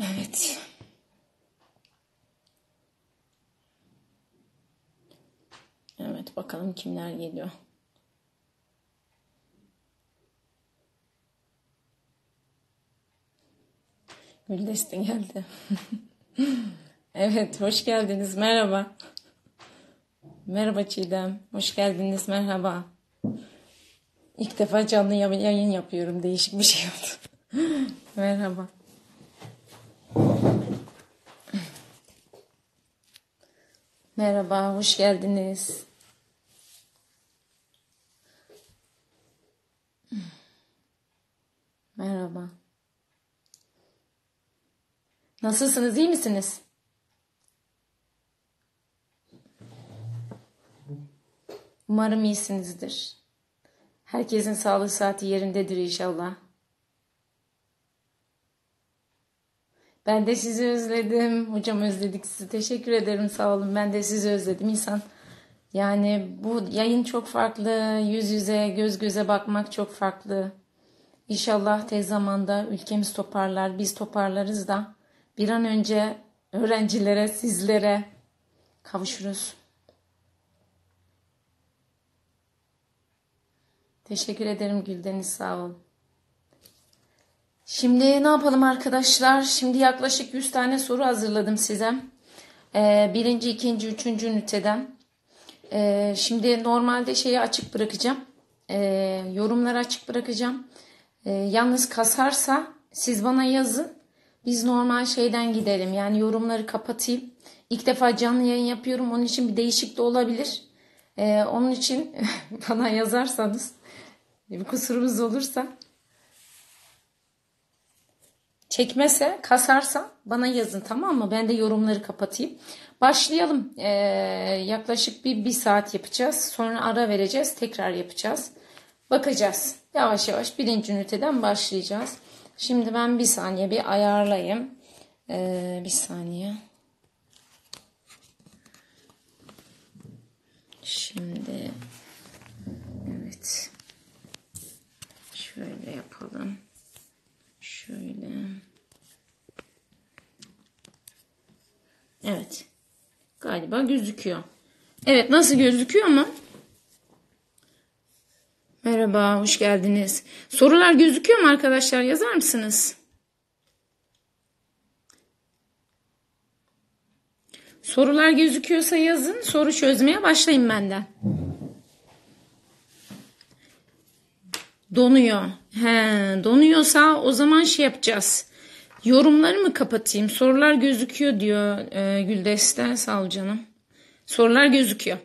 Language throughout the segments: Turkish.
Evet. Evet bakalım kimler geliyor. Güldestin geldi. evet hoş geldiniz merhaba. Merhaba Çiğdem. Hoş geldiniz merhaba. İlk defa canlı yayın yapıyorum. Değişik bir şey oldu. merhaba. Merhaba, hoş geldiniz. Merhaba. Nasılsınız, iyi misiniz? Umarım iyisinizdir. Herkesin sağlık saati yerindedir inşallah. Ben de sizi özledim. Hocam özledik sizi. Teşekkür ederim. Sağ olun. Ben de sizi özledim. İnsan yani bu yayın çok farklı. Yüz yüze, göz göze bakmak çok farklı. İnşallah tez zamanda ülkemiz toparlar. Biz toparlarız da bir an önce öğrencilere, sizlere kavuşuruz. Teşekkür ederim Güldeniz. Sağ olun. Şimdi ne yapalım arkadaşlar? Şimdi yaklaşık 100 tane soru hazırladım size. Ee, birinci, ikinci, üçüncü üniteden. Ee, şimdi normalde şeyi açık bırakacağım. Ee, yorumları açık bırakacağım. Ee, yalnız kasarsa siz bana yazın. Biz normal şeyden gidelim. Yani yorumları kapatayım. İlk defa canlı yayın yapıyorum. Onun için bir değişik de olabilir. Ee, onun için bana yazarsanız bir kusurumuz olursa çekmese, kasarsa bana yazın tamam mı? Ben de yorumları kapatayım. Başlayalım. Ee, yaklaşık bir, bir saat yapacağız. Sonra ara vereceğiz. Tekrar yapacağız. Bakacağız. Yavaş yavaş birinci üniteden başlayacağız. Şimdi ben bir saniye bir ayarlayayım. Ee, bir saniye. Şimdi evet. Şöyle yapalım. Şöyle. Evet. Galiba gözüküyor. Evet nasıl gözüküyor mu? Merhaba, hoş geldiniz. Sorular gözüküyor mu arkadaşlar? Yazar mısınız? Sorular gözüküyorsa yazın. Soru çözmeye başlayayım benden. Donuyor. He, donuyorsa o zaman şey yapacağız. Yorumları mı kapatayım? Sorular gözüküyor diyor e, Güldeste canım. Sorular gözüküyor.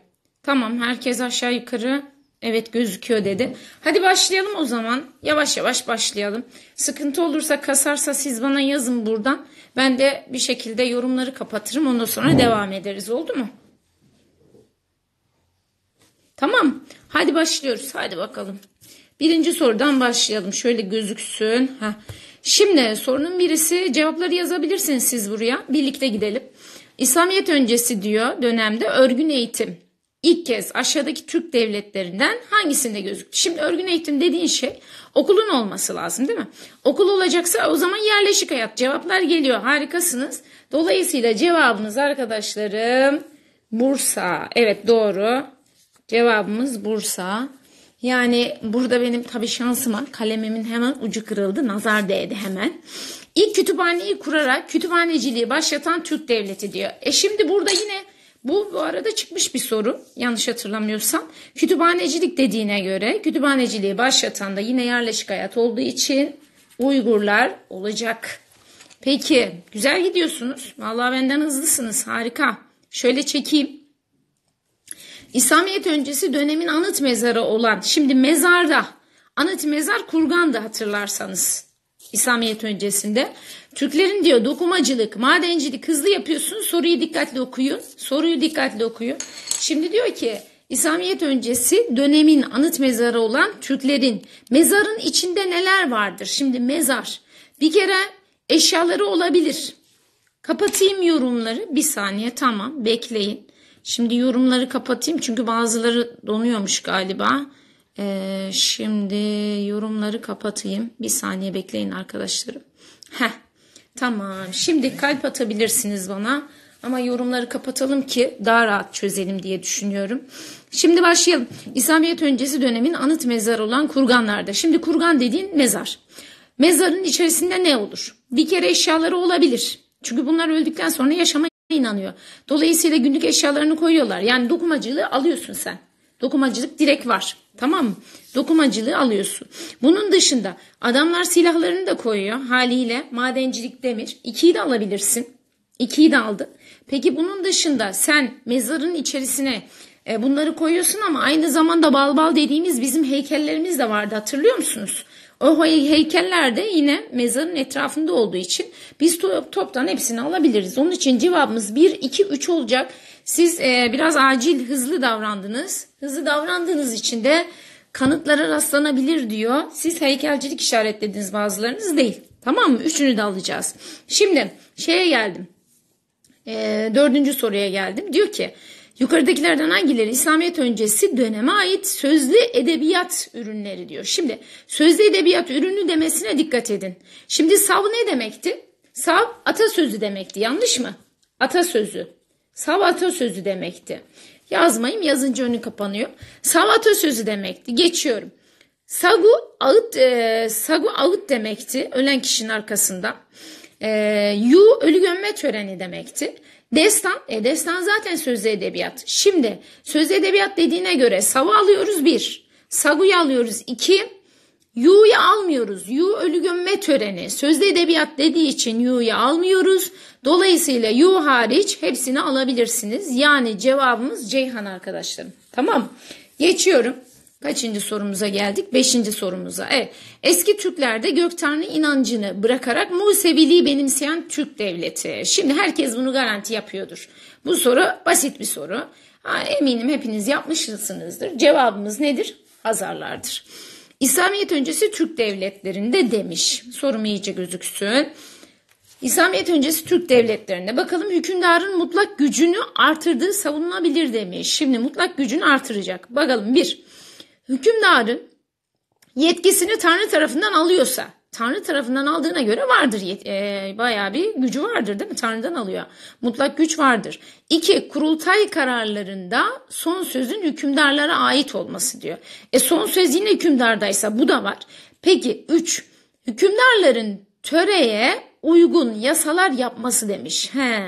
Tamam herkes aşağı yukarı evet gözüküyor dedi. Hadi başlayalım o zaman. Yavaş yavaş başlayalım. Sıkıntı olursa kasarsa siz bana yazın buradan. Ben de bir şekilde yorumları kapatırım. Ondan sonra devam ederiz oldu mu? Tamam. Hadi başlıyoruz. Hadi bakalım. Birinci sorudan başlayalım. Şöyle gözüksün. Heh. Şimdi sorunun birisi cevapları yazabilirsiniz siz buraya. Birlikte gidelim. İslamiyet öncesi diyor dönemde örgün eğitim. İlk kez aşağıdaki Türk devletlerinden hangisinde gözüktü? Şimdi örgün eğitim dediğin şey okulun olması lazım değil mi? Okul olacaksa o zaman yerleşik hayat. Cevaplar geliyor harikasınız. Dolayısıyla cevabınız arkadaşlarım Bursa. Evet doğru. Cevabımız Bursa. Yani burada benim tabii şansıma kalemimin hemen ucu kırıldı. Nazar değdi hemen. İlk kütüphaneyi kurarak kütüphaneciliği başlatan Türk devleti diyor. E şimdi burada yine bu bu arada çıkmış bir soru yanlış hatırlamıyorsam. Kütüphanecilik dediğine göre kütüphaneciliği başlatan da yine yerleşik hayat olduğu için Uygurlar olacak. Peki güzel gidiyorsunuz. Vallahi benden hızlısınız harika. Şöyle çekeyim. İslamiyet öncesi dönemin anıt mezarı olan şimdi mezarda anıt mezar kurgandı hatırlarsanız. İslamiyet öncesinde Türklerin diyor dokumacılık, madencilik hızlı yapıyorsun soruyu dikkatli okuyun. Soruyu dikkatli okuyun. Şimdi diyor ki İslamiyet öncesi dönemin anıt mezarı olan Türklerin mezarın içinde neler vardır? Şimdi mezar bir kere eşyaları olabilir. Kapatayım yorumları bir saniye tamam bekleyin. Şimdi yorumları kapatayım çünkü bazıları donuyormuş galiba. Ee, şimdi yorumları kapatayım. Bir saniye bekleyin arkadaşlarım. Heh, tamam. Şimdi kalp atabilirsiniz bana. Ama yorumları kapatalım ki daha rahat çözelim diye düşünüyorum. Şimdi başlayalım. İslamiyet öncesi dönemin anıt mezar olan kurganlarda. Şimdi kurgan dediğin mezar. Mezarın içerisinde ne olur? Bir kere eşyaları olabilir. Çünkü bunlar öldükten sonra yaşama inanıyor. Dolayısıyla günlük eşyalarını koyuyorlar. Yani dokumacılığı alıyorsun sen. Dokumacılık direkt var. Tamam mı? Dokumacılığı alıyorsun. Bunun dışında adamlar silahlarını da koyuyor haliyle. Madencilik demir. İkiyi de alabilirsin. İkiyi de aldı. Peki bunun dışında sen mezarın içerisine e, bunları koyuyorsun ama aynı zamanda balbal bal dediğimiz bizim heykellerimiz de vardı hatırlıyor musunuz? O heykeller de yine mezarın etrafında olduğu için biz top, toptan hepsini alabiliriz. Onun için cevabımız 1, 2, 3 olacak. Siz e, biraz acil, hızlı davrandınız. Hızlı davrandığınız için de kanıtlara rastlanabilir diyor. Siz heykelcilik işaretlediniz bazılarınız değil. Tamam mı? Üçünü de alacağız. Şimdi şeye geldim. E, dördüncü soruya geldim. Diyor ki Yukarıdakilerden hangileri İslamiyet öncesi döneme ait sözlü edebiyat ürünleri diyor. Şimdi sözlü edebiyat ürünü demesine dikkat edin. Şimdi sav ne demekti? Sav atasözü demekti yanlış mı? Atasözü. Sav atasözü demekti. Yazmayayım yazınca önü kapanıyor. Sav atasözü demekti. Geçiyorum. Sagu ağıt, e, sagu ağıt demekti ölen kişinin arkasında. E, yu ölü gömme töreni demekti. Destan, e destan zaten sözlü edebiyat. Şimdi sözlü edebiyat dediğine göre savu alıyoruz bir, saguyu alıyoruz iki, yu'yu almıyoruz. Yu ölü gömme töreni. Sözlü edebiyat dediği için yu'yu almıyoruz. Dolayısıyla yu hariç hepsini alabilirsiniz. Yani cevabımız Ceyhan arkadaşlarım. Tamam Geçiyorum. Kaçıncı sorumuza geldik? Beşinci sorumuza. Evet. Eski Türklerde gök tanrı inancını bırakarak Museviliği benimseyen Türk devleti. Şimdi herkes bunu garanti yapıyordur. Bu soru basit bir soru. Ha, eminim hepiniz yapmışsınızdır. Cevabımız nedir? Hazarlardır. İslamiyet öncesi Türk devletlerinde demiş. Sorum iyice gözüksün. İslamiyet öncesi Türk devletlerinde bakalım hükümdarın mutlak gücünü artırdığı savunulabilir demiş. Şimdi mutlak gücünü artıracak. Bakalım bir hükümdarın yetkisini Tanrı tarafından alıyorsa Tanrı tarafından aldığına göre vardır. E, bayağı bir gücü vardır değil mi? Tanrı'dan alıyor. Mutlak güç vardır. İki, kurultay kararlarında son sözün hükümdarlara ait olması diyor. E son söz yine hükümdardaysa bu da var. Peki üç, hükümdarların töreye uygun yasalar yapması demiş. He.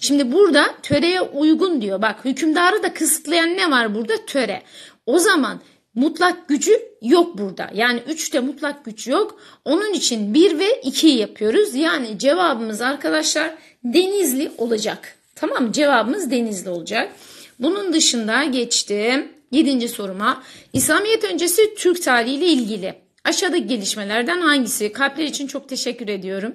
Şimdi burada töreye uygun diyor. Bak hükümdarı da kısıtlayan ne var burada? Töre. O zaman mutlak gücü yok burada. Yani 3'te mutlak güç yok. Onun için 1 ve 2'yi yapıyoruz. Yani cevabımız arkadaşlar denizli olacak. Tamam cevabımız denizli olacak. Bunun dışında geçtim 7. soruma. İslamiyet öncesi Türk tarihi ile ilgili. Aşağıdaki gelişmelerden hangisi? Kalpler için çok teşekkür ediyorum.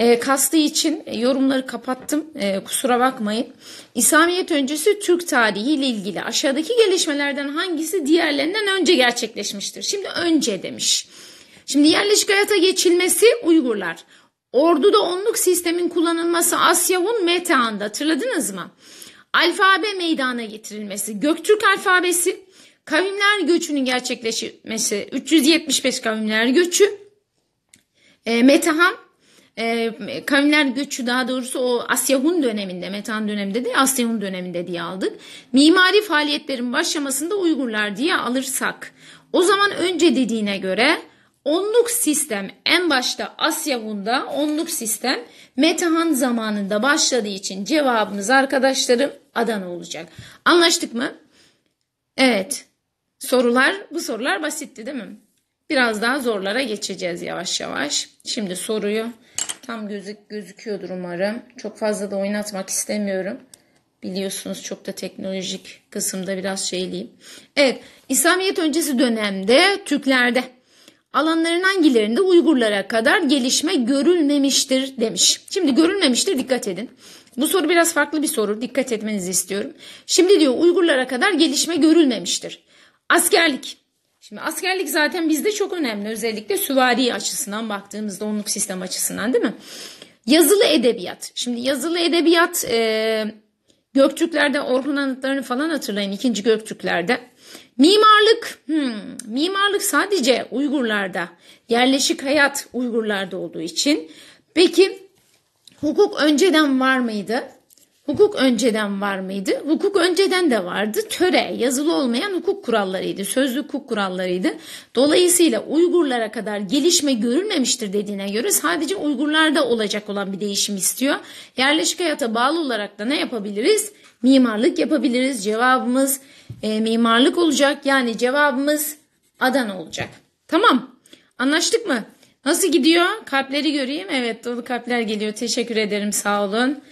Ee, e, kastığı için yorumları kapattım. E, kusura bakmayın. İslamiyet öncesi Türk tarihi ile ilgili aşağıdaki gelişmelerden hangisi diğerlerinden önce gerçekleşmiştir? Şimdi önce demiş. Şimdi yerleşik hayata geçilmesi Uygurlar. Orduda onluk sistemin kullanılması Asya'nın metaında hatırladınız mı? Alfabe meydana getirilmesi, Göktürk alfabesi, kavimler göçünün gerçekleşmesi, 375 kavimler göçü, e, Metehan e, kavimler göçü daha doğrusu o Asya Hun döneminde, Metan döneminde de Asya Hun döneminde diye aldık. Mimari faaliyetlerin başlamasında Uygurlar diye alırsak o zaman önce dediğine göre onluk sistem en başta Asya Hun'da onluk sistem Metehan zamanında başladığı için cevabımız arkadaşlarım Adana olacak. Anlaştık mı? Evet. Sorular bu sorular basitti değil mi? Biraz daha zorlara geçeceğiz yavaş yavaş. Şimdi soruyu Tam gözük gözüküyordur umarım. Çok fazla da oynatmak istemiyorum. Biliyorsunuz çok da teknolojik kısımda biraz şeyliyim. Evet, İslamiyet öncesi dönemde Türklerde alanların hangilerinde Uygurlara kadar gelişme görülmemiştir demiş. Şimdi görülmemiştir dikkat edin. Bu soru biraz farklı bir soru. Dikkat etmenizi istiyorum. Şimdi diyor Uygurlara kadar gelişme görülmemiştir. Askerlik, Şimdi askerlik zaten bizde çok önemli. Özellikle süvari açısından baktığımızda onluk sistem açısından değil mi? Yazılı edebiyat. Şimdi yazılı edebiyat e, Göktürklerde Orhun anıtlarını falan hatırlayın. ikinci Göktürklerde. Mimarlık, hmm, mimarlık sadece Uygurlarda, yerleşik hayat Uygurlarda olduğu için. Peki hukuk önceden var mıydı? Hukuk önceden var mıydı? Hukuk önceden de vardı. Töre yazılı olmayan hukuk kurallarıydı. Sözlü hukuk kurallarıydı. Dolayısıyla Uygurlara kadar gelişme görülmemiştir dediğine göre sadece Uygurlarda olacak olan bir değişim istiyor. Yerleşik hayata bağlı olarak da ne yapabiliriz? Mimarlık yapabiliriz. Cevabımız e, mimarlık olacak. Yani cevabımız Adana olacak. Tamam. Anlaştık mı? Nasıl gidiyor? Kalpleri göreyim. Evet dolu kalpler geliyor. Teşekkür ederim. Sağ olun.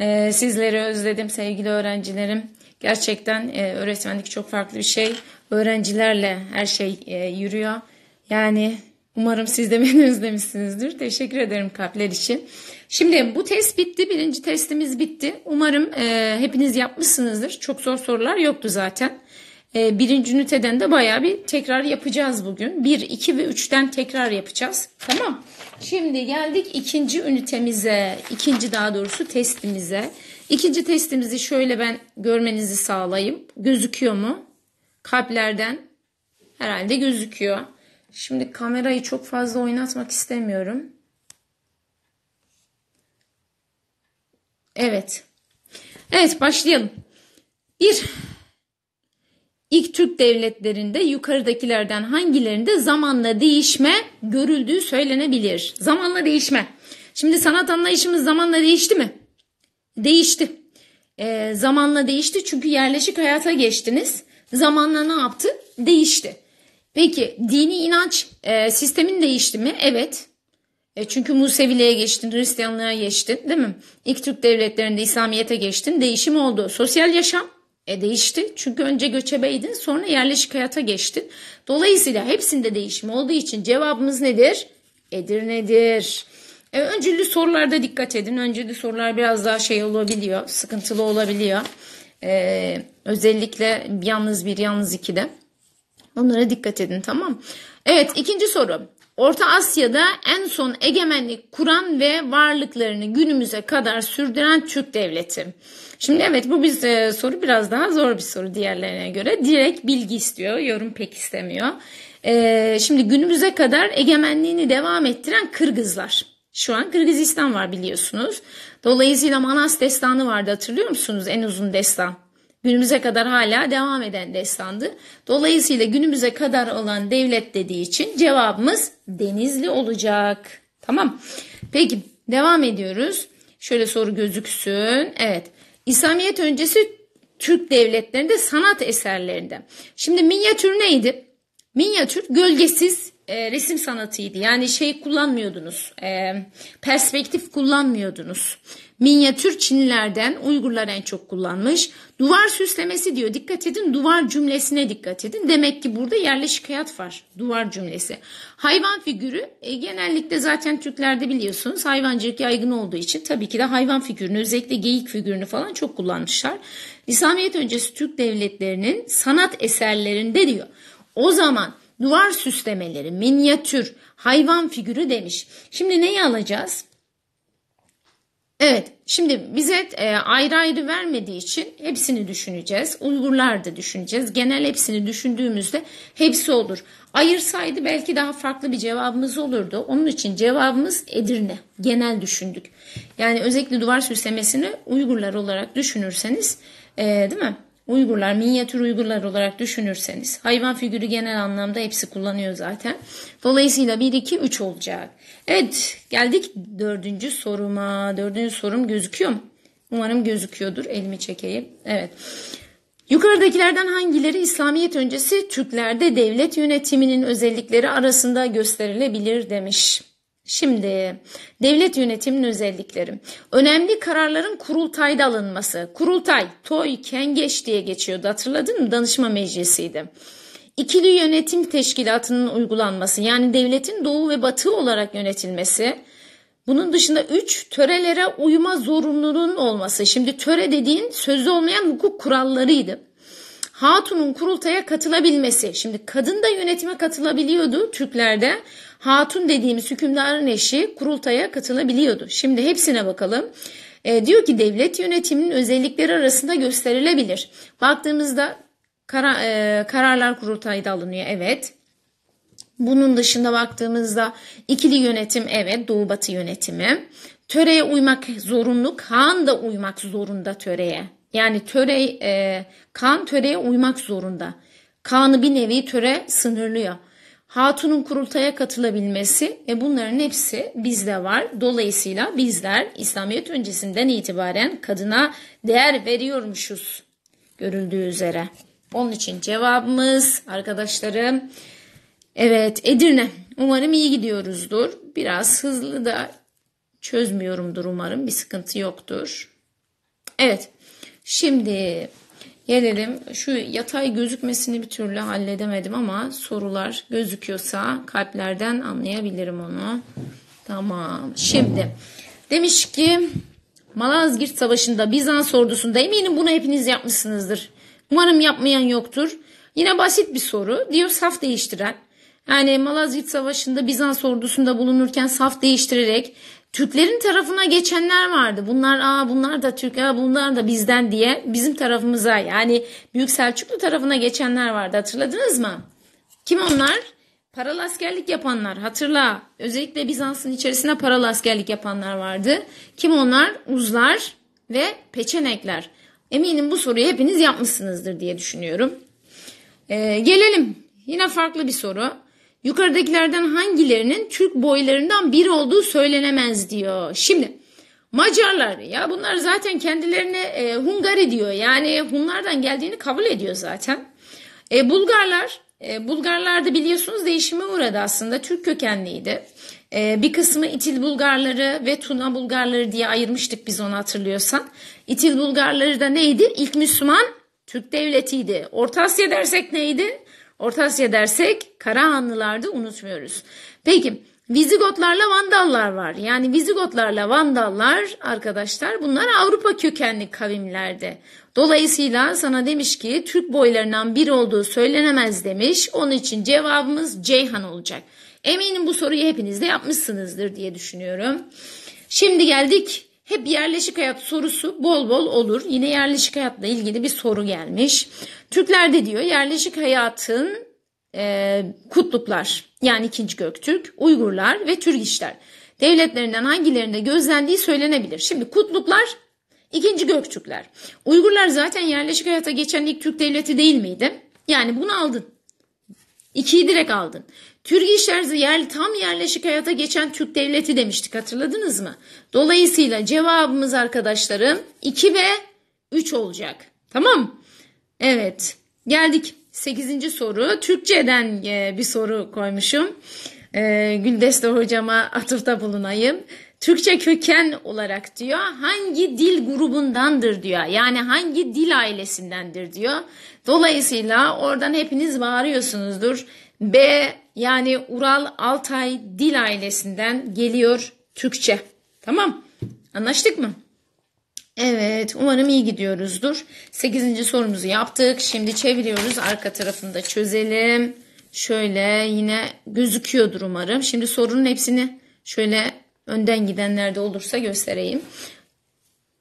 E, sizleri özledim sevgili öğrencilerim. Gerçekten e, öğretmenlik çok farklı bir şey. Öğrencilerle her şey e, yürüyor. Yani umarım siz de beni özlemişsinizdir. Teşekkür ederim kalpler için. Şimdi bu test bitti. Birinci testimiz bitti. Umarım e, hepiniz yapmışsınızdır. Çok zor sorular yoktu zaten. E, birinci üniteden de baya bir tekrar yapacağız bugün. 1, 2 ve 3'ten tekrar yapacağız. Tamam Şimdi geldik ikinci ünitemize, ikinci daha doğrusu testimize. İkinci testimizi şöyle ben görmenizi sağlayayım. Gözüküyor mu? Kalplerden herhalde gözüküyor. Şimdi kamerayı çok fazla oynatmak istemiyorum. Evet. Evet başlayalım. Bir. İlk Türk devletlerinde yukarıdakilerden hangilerinde zamanla değişme görüldüğü söylenebilir. Zamanla değişme. Şimdi sanat anlayışımız zamanla değişti mi? Değişti. E, zamanla değişti çünkü yerleşik hayata geçtiniz. Zamanla ne yaptı? Değişti. Peki dini inanç e, sistemin değişti mi? Evet. E, çünkü Museviliğe geçtin, Hristiyanlığa geçtin değil mi? İlk Türk devletlerinde İslamiyet'e geçtin. Değişim oldu. Sosyal yaşam e değişti çünkü önce göçebeydin sonra yerleşik hayata geçtin. Dolayısıyla hepsinde değişim olduğu için cevabımız nedir? Edirne'dir. E, öncüllü sorularda dikkat edin. Öncüllü sorular biraz daha şey olabiliyor, sıkıntılı olabiliyor. E, özellikle yalnız bir, yalnız iki de. Onlara dikkat edin tamam. Evet ikinci soru. Orta Asya'da en son egemenlik kuran ve varlıklarını günümüze kadar sürdüren Türk devleti. Şimdi evet bu biz e, soru biraz daha zor bir soru diğerlerine göre. Direkt bilgi istiyor, yorum pek istemiyor. E, şimdi günümüze kadar egemenliğini devam ettiren Kırgızlar. Şu an Kırgızistan var biliyorsunuz. Dolayısıyla Manas destanı vardı hatırlıyor musunuz? En uzun destan. Günümüze kadar hala devam eden destandı. Dolayısıyla günümüze kadar olan devlet dediği için cevabımız Denizli olacak. Tamam. Peki devam ediyoruz. Şöyle soru gözüksün. Evet. İslamiyet öncesi Türk devletlerinde sanat eserlerinde. Şimdi minyatür neydi? Minyatür gölgesiz e, resim sanatıydı. Yani şey kullanmıyordunuz. E, perspektif kullanmıyordunuz. Minyatür Çinlilerden Uygurlar en çok kullanmış. Duvar süslemesi diyor. Dikkat edin duvar cümlesine dikkat edin. Demek ki burada yerleşik hayat var. Duvar cümlesi. Hayvan figürü e, genellikle zaten Türklerde biliyorsunuz hayvancılık yaygın olduğu için tabii ki de hayvan figürünü özellikle geyik figürünü falan çok kullanmışlar. İslamiyet öncesi Türk devletlerinin sanat eserlerinde diyor. O zaman duvar süslemeleri, minyatür, hayvan figürü demiş. Şimdi neyi alacağız? Evet şimdi bize e, ayrı ayrı vermediği için hepsini düşüneceğiz. Uygurlar da düşüneceğiz. Genel hepsini düşündüğümüzde hepsi olur. Ayırsaydı belki daha farklı bir cevabımız olurdu. Onun için cevabımız Edirne. Genel düşündük. Yani özellikle duvar süslemesini Uygurlar olarak düşünürseniz e, değil mi? Uygurlar minyatür Uygurlar olarak düşünürseniz hayvan figürü genel anlamda hepsi kullanıyor zaten. Dolayısıyla 1, 2, 3 olacak. Evet geldik dördüncü soruma. Dördüncü sorum gözüküyor mu? Umarım gözüküyordur. Elimi çekeyim. Evet. Yukarıdakilerden hangileri İslamiyet öncesi Türklerde devlet yönetiminin özellikleri arasında gösterilebilir demiş. Şimdi devlet yönetiminin özellikleri. Önemli kararların kurultayda alınması. Kurultay, toy, kengeç diye geçiyordu hatırladın mı? Danışma meclisiydi. İkili yönetim teşkilatının uygulanması yani devletin doğu ve batı olarak yönetilmesi. Bunun dışında üç törelere uyma zorunluluğun olması. Şimdi töre dediğin sözlü olmayan hukuk kurallarıydı. Hatun'un kurultaya katılabilmesi. Şimdi kadın da yönetime katılabiliyordu Türklerde Hatun dediğimiz hükümdarın eşi kurultaya katılabiliyordu. Şimdi hepsine bakalım. E, diyor ki devlet yönetiminin özellikleri arasında gösterilebilir. Baktığımızda kara, e, kararlar kurultayda alınıyor evet. Bunun dışında baktığımızda ikili yönetim evet doğu batı yönetimi. Töreye uymak zorunluluk, han da uymak zorunda töreye. Yani töre, e, kan töreye uymak zorunda. Kanı bir nevi töre sınırlıyor. Hatun'un kurultaya katılabilmesi ve bunların hepsi bizde var. Dolayısıyla bizler İslamiyet öncesinden itibaren kadına değer veriyormuşuz görüldüğü üzere. Onun için cevabımız arkadaşlarım evet Edirne. Umarım iyi gidiyoruzdur. Biraz hızlı da çözmüyorumdur umarım. Bir sıkıntı yoktur. Evet. Şimdi Gelelim şu yatay gözükmesini bir türlü halledemedim ama sorular gözüküyorsa kalplerden anlayabilirim onu. Tamam. Şimdi demiş ki Malazgirt Savaşı'nda Bizans ordusunda eminim bunu hepiniz yapmışsınızdır. Umarım yapmayan yoktur. Yine basit bir soru. Diyor saf değiştiren. Yani Malazgirt Savaşı'nda Bizans ordusunda bulunurken saf değiştirerek Türklerin tarafına geçenler vardı. Bunlar aa bunlar da Türk, aa bunlar da bizden diye bizim tarafımıza yani Büyük Selçuklu tarafına geçenler vardı. Hatırladınız mı? Kim onlar? Paralı askerlik yapanlar. Hatırla. Özellikle Bizans'ın içerisine paralı askerlik yapanlar vardı. Kim onlar? Uzlar ve Peçenekler. Eminim bu soruyu hepiniz yapmışsınızdır diye düşünüyorum. Ee, gelelim. Yine farklı bir soru. Yukarıdakilerden hangilerinin Türk boylarından biri olduğu söylenemez diyor. Şimdi Macarlar ya bunlar zaten kendilerine e, Hungari diyor. Yani Hunlardan geldiğini kabul ediyor zaten. E, Bulgarlar e, Bulgarlar da biliyorsunuz değişime uğradı aslında. Türk kökenliydi. E, bir kısmı İtil Bulgarları ve Tuna Bulgarları diye ayırmıştık biz onu hatırlıyorsan. İtil Bulgarları da neydi? İlk Müslüman Türk devletiydi. Orta Asya dersek neydi? Orta Asya dersek Karahanlılar da unutmuyoruz. Peki Vizigotlarla Vandallar var. Yani Vizigotlarla Vandallar arkadaşlar bunlar Avrupa kökenli kavimlerde. Dolayısıyla sana demiş ki Türk boylarından biri olduğu söylenemez demiş. Onun için cevabımız Ceyhan olacak. Eminim bu soruyu hepiniz de yapmışsınızdır diye düşünüyorum. Şimdi geldik hep yerleşik hayat sorusu bol bol olur. Yine yerleşik hayatla ilgili bir soru gelmiş. Türkler de diyor yerleşik hayatın e, Kutluklar yani ikinci Göktürk, Uygurlar ve Türgişler devletlerinden hangilerinde gözlendiği söylenebilir. Şimdi Kutluklar ikinci Göktürkler. Uygurlar zaten yerleşik hayata geçen ilk Türk devleti değil miydi? Yani bunu aldın. İkiyi direkt aldın. Türk şerzi yer, tam yerleşik hayata geçen Türk devleti demiştik hatırladınız mı? Dolayısıyla cevabımız arkadaşlarım 2 ve 3 olacak. Tamam Evet geldik 8. soru. Türkçeden e, bir soru koymuşum. E, Güldeste hocama atıfta bulunayım. Türkçe köken olarak diyor hangi dil grubundandır diyor. Yani hangi dil ailesindendir diyor. Dolayısıyla oradan hepiniz bağırıyorsunuzdur. B yani Ural Altay dil ailesinden geliyor Türkçe. Tamam anlaştık mı? Evet umarım iyi gidiyoruzdur. 8. sorumuzu yaptık. Şimdi çeviriyoruz arka tarafında çözelim. Şöyle yine gözüküyordur umarım. Şimdi sorunun hepsini şöyle önden gidenlerde olursa göstereyim.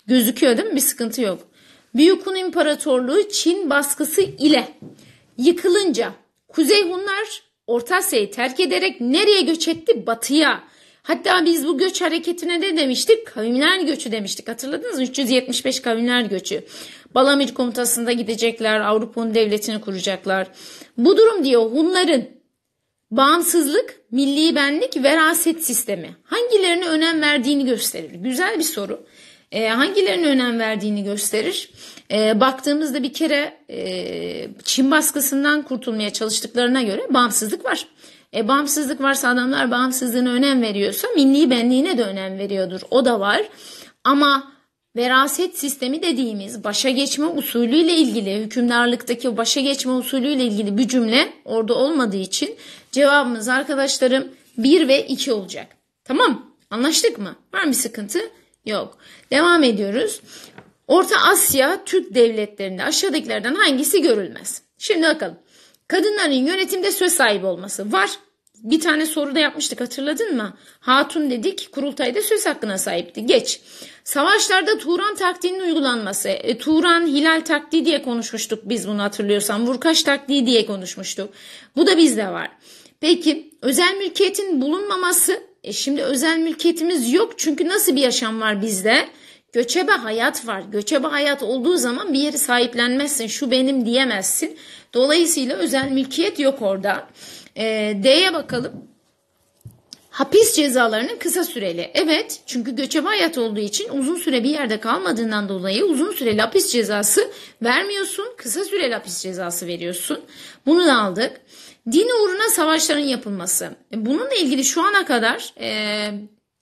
Gözüküyor değil mi? Bir sıkıntı yok. Büyük Hun İmparatorluğu Çin baskısı ile yıkılınca Kuzey Hunlar Orta Asya'yı terk ederek nereye göç etti? Batıya. Hatta biz bu göç hareketine ne demiştik? Kavimler göçü demiştik. Hatırladınız mı? 375 kavimler göçü. Balamir komutasında gidecekler. Avrupa'nın devletini kuracaklar. Bu durum diyor Hunların bağımsızlık, milli benlik, veraset sistemi. Hangilerine önem verdiğini gösterir. Güzel bir soru e, hangilerine önem verdiğini gösterir. E, baktığımızda bir kere e, Çin baskısından kurtulmaya çalıştıklarına göre bağımsızlık var. E, bağımsızlık varsa adamlar bağımsızlığına önem veriyorsa milli benliğine de önem veriyordur. O da var. Ama veraset sistemi dediğimiz başa geçme usulüyle ilgili hükümdarlıktaki başa geçme usulüyle ilgili bir cümle orada olmadığı için cevabımız arkadaşlarım 1 ve 2 olacak. Tamam anlaştık mı? Var mı sıkıntı? Yok. Devam ediyoruz. Orta Asya Türk devletlerinde aşağıdakilerden hangisi görülmez? Şimdi bakalım. Kadınların yönetimde söz sahibi olması var. Bir tane soruda yapmıştık hatırladın mı? Hatun dedik kurultayda söz hakkına sahipti. Geç. Savaşlarda Turan taktiğinin uygulanması. E, Turan hilal taktiği diye konuşmuştuk biz bunu hatırlıyorsan. Vurkaş taktiği diye konuşmuştuk. Bu da bizde var. Peki özel mülkiyetin bulunmaması e şimdi özel mülkiyetimiz yok çünkü nasıl bir yaşam var bizde? Göçebe hayat var. Göçebe hayat olduğu zaman bir yeri sahiplenmezsin. Şu benim diyemezsin. Dolayısıyla özel mülkiyet yok orada. E, D'ye bakalım. Hapis cezalarının kısa süreli. Evet çünkü göçebe hayat olduğu için uzun süre bir yerde kalmadığından dolayı uzun süre hapis cezası vermiyorsun. Kısa süre hapis cezası veriyorsun. Bunu da aldık din uğruna savaşların yapılması. Bununla ilgili şu ana kadar e,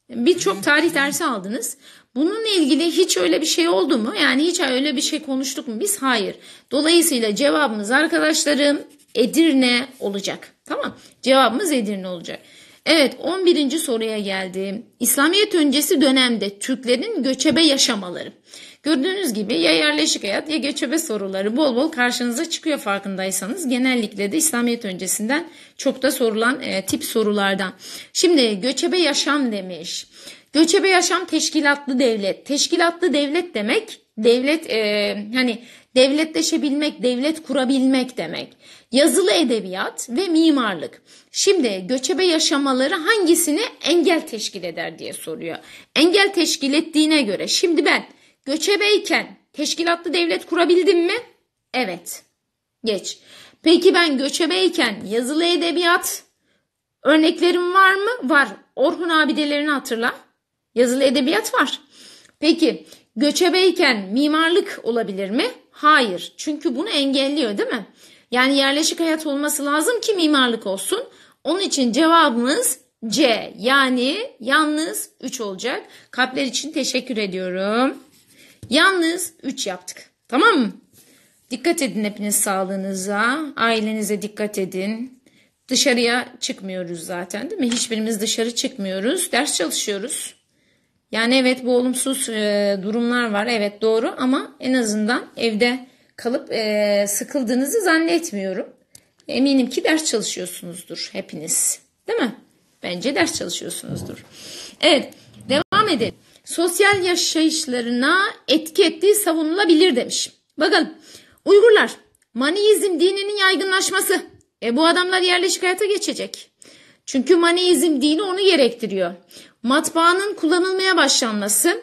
birçok tarih dersi aldınız. Bununla ilgili hiç öyle bir şey oldu mu? Yani hiç öyle bir şey konuştuk mu? Biz hayır. Dolayısıyla cevabımız arkadaşlarım Edirne olacak. Tamam. Cevabımız Edirne olacak. Evet 11. soruya geldim. İslamiyet öncesi dönemde Türklerin göçebe yaşamaları. Gördüğünüz gibi ya yerleşik hayat ya göçebe soruları bol bol karşınıza çıkıyor farkındaysanız. Genellikle de İslamiyet öncesinden çok da sorulan e, tip sorulardan. Şimdi göçebe yaşam demiş. Göçebe yaşam teşkilatlı devlet. Teşkilatlı devlet demek devlet e, hani devletleşebilmek, devlet kurabilmek demek. Yazılı edebiyat ve mimarlık. Şimdi göçebe yaşamaları hangisini engel teşkil eder diye soruyor. Engel teşkil ettiğine göre şimdi ben Göçebeyken teşkilatlı devlet kurabildim mi? Evet. Geç. Peki ben göçebeyken yazılı edebiyat örneklerim var mı? Var. Orhun abidelerini hatırla. Yazılı edebiyat var. Peki göçebeyken mimarlık olabilir mi? Hayır. Çünkü bunu engelliyor değil mi? Yani yerleşik hayat olması lazım ki mimarlık olsun. Onun için cevabımız C. Yani yalnız 3 olacak. Kalpler için teşekkür ediyorum. Yalnız 3 yaptık. Tamam mı? Dikkat edin hepiniz sağlığınıza, ailenize dikkat edin. Dışarıya çıkmıyoruz zaten değil mi? Hiçbirimiz dışarı çıkmıyoruz. Ders çalışıyoruz. Yani evet bu olumsuz e, durumlar var. Evet doğru ama en azından evde kalıp e, sıkıldığınızı zannetmiyorum. Eminim ki ders çalışıyorsunuzdur hepiniz. Değil mi? Bence ders çalışıyorsunuzdur. Evet, devam edelim sosyal yaşayışlarına etki ettiği savunulabilir demiş. Bakalım Uygurlar Maniizm dininin yaygınlaşması. E bu adamlar yerleşik hayata geçecek. Çünkü Maniizm dini onu gerektiriyor. Matbaanın kullanılmaya başlanması,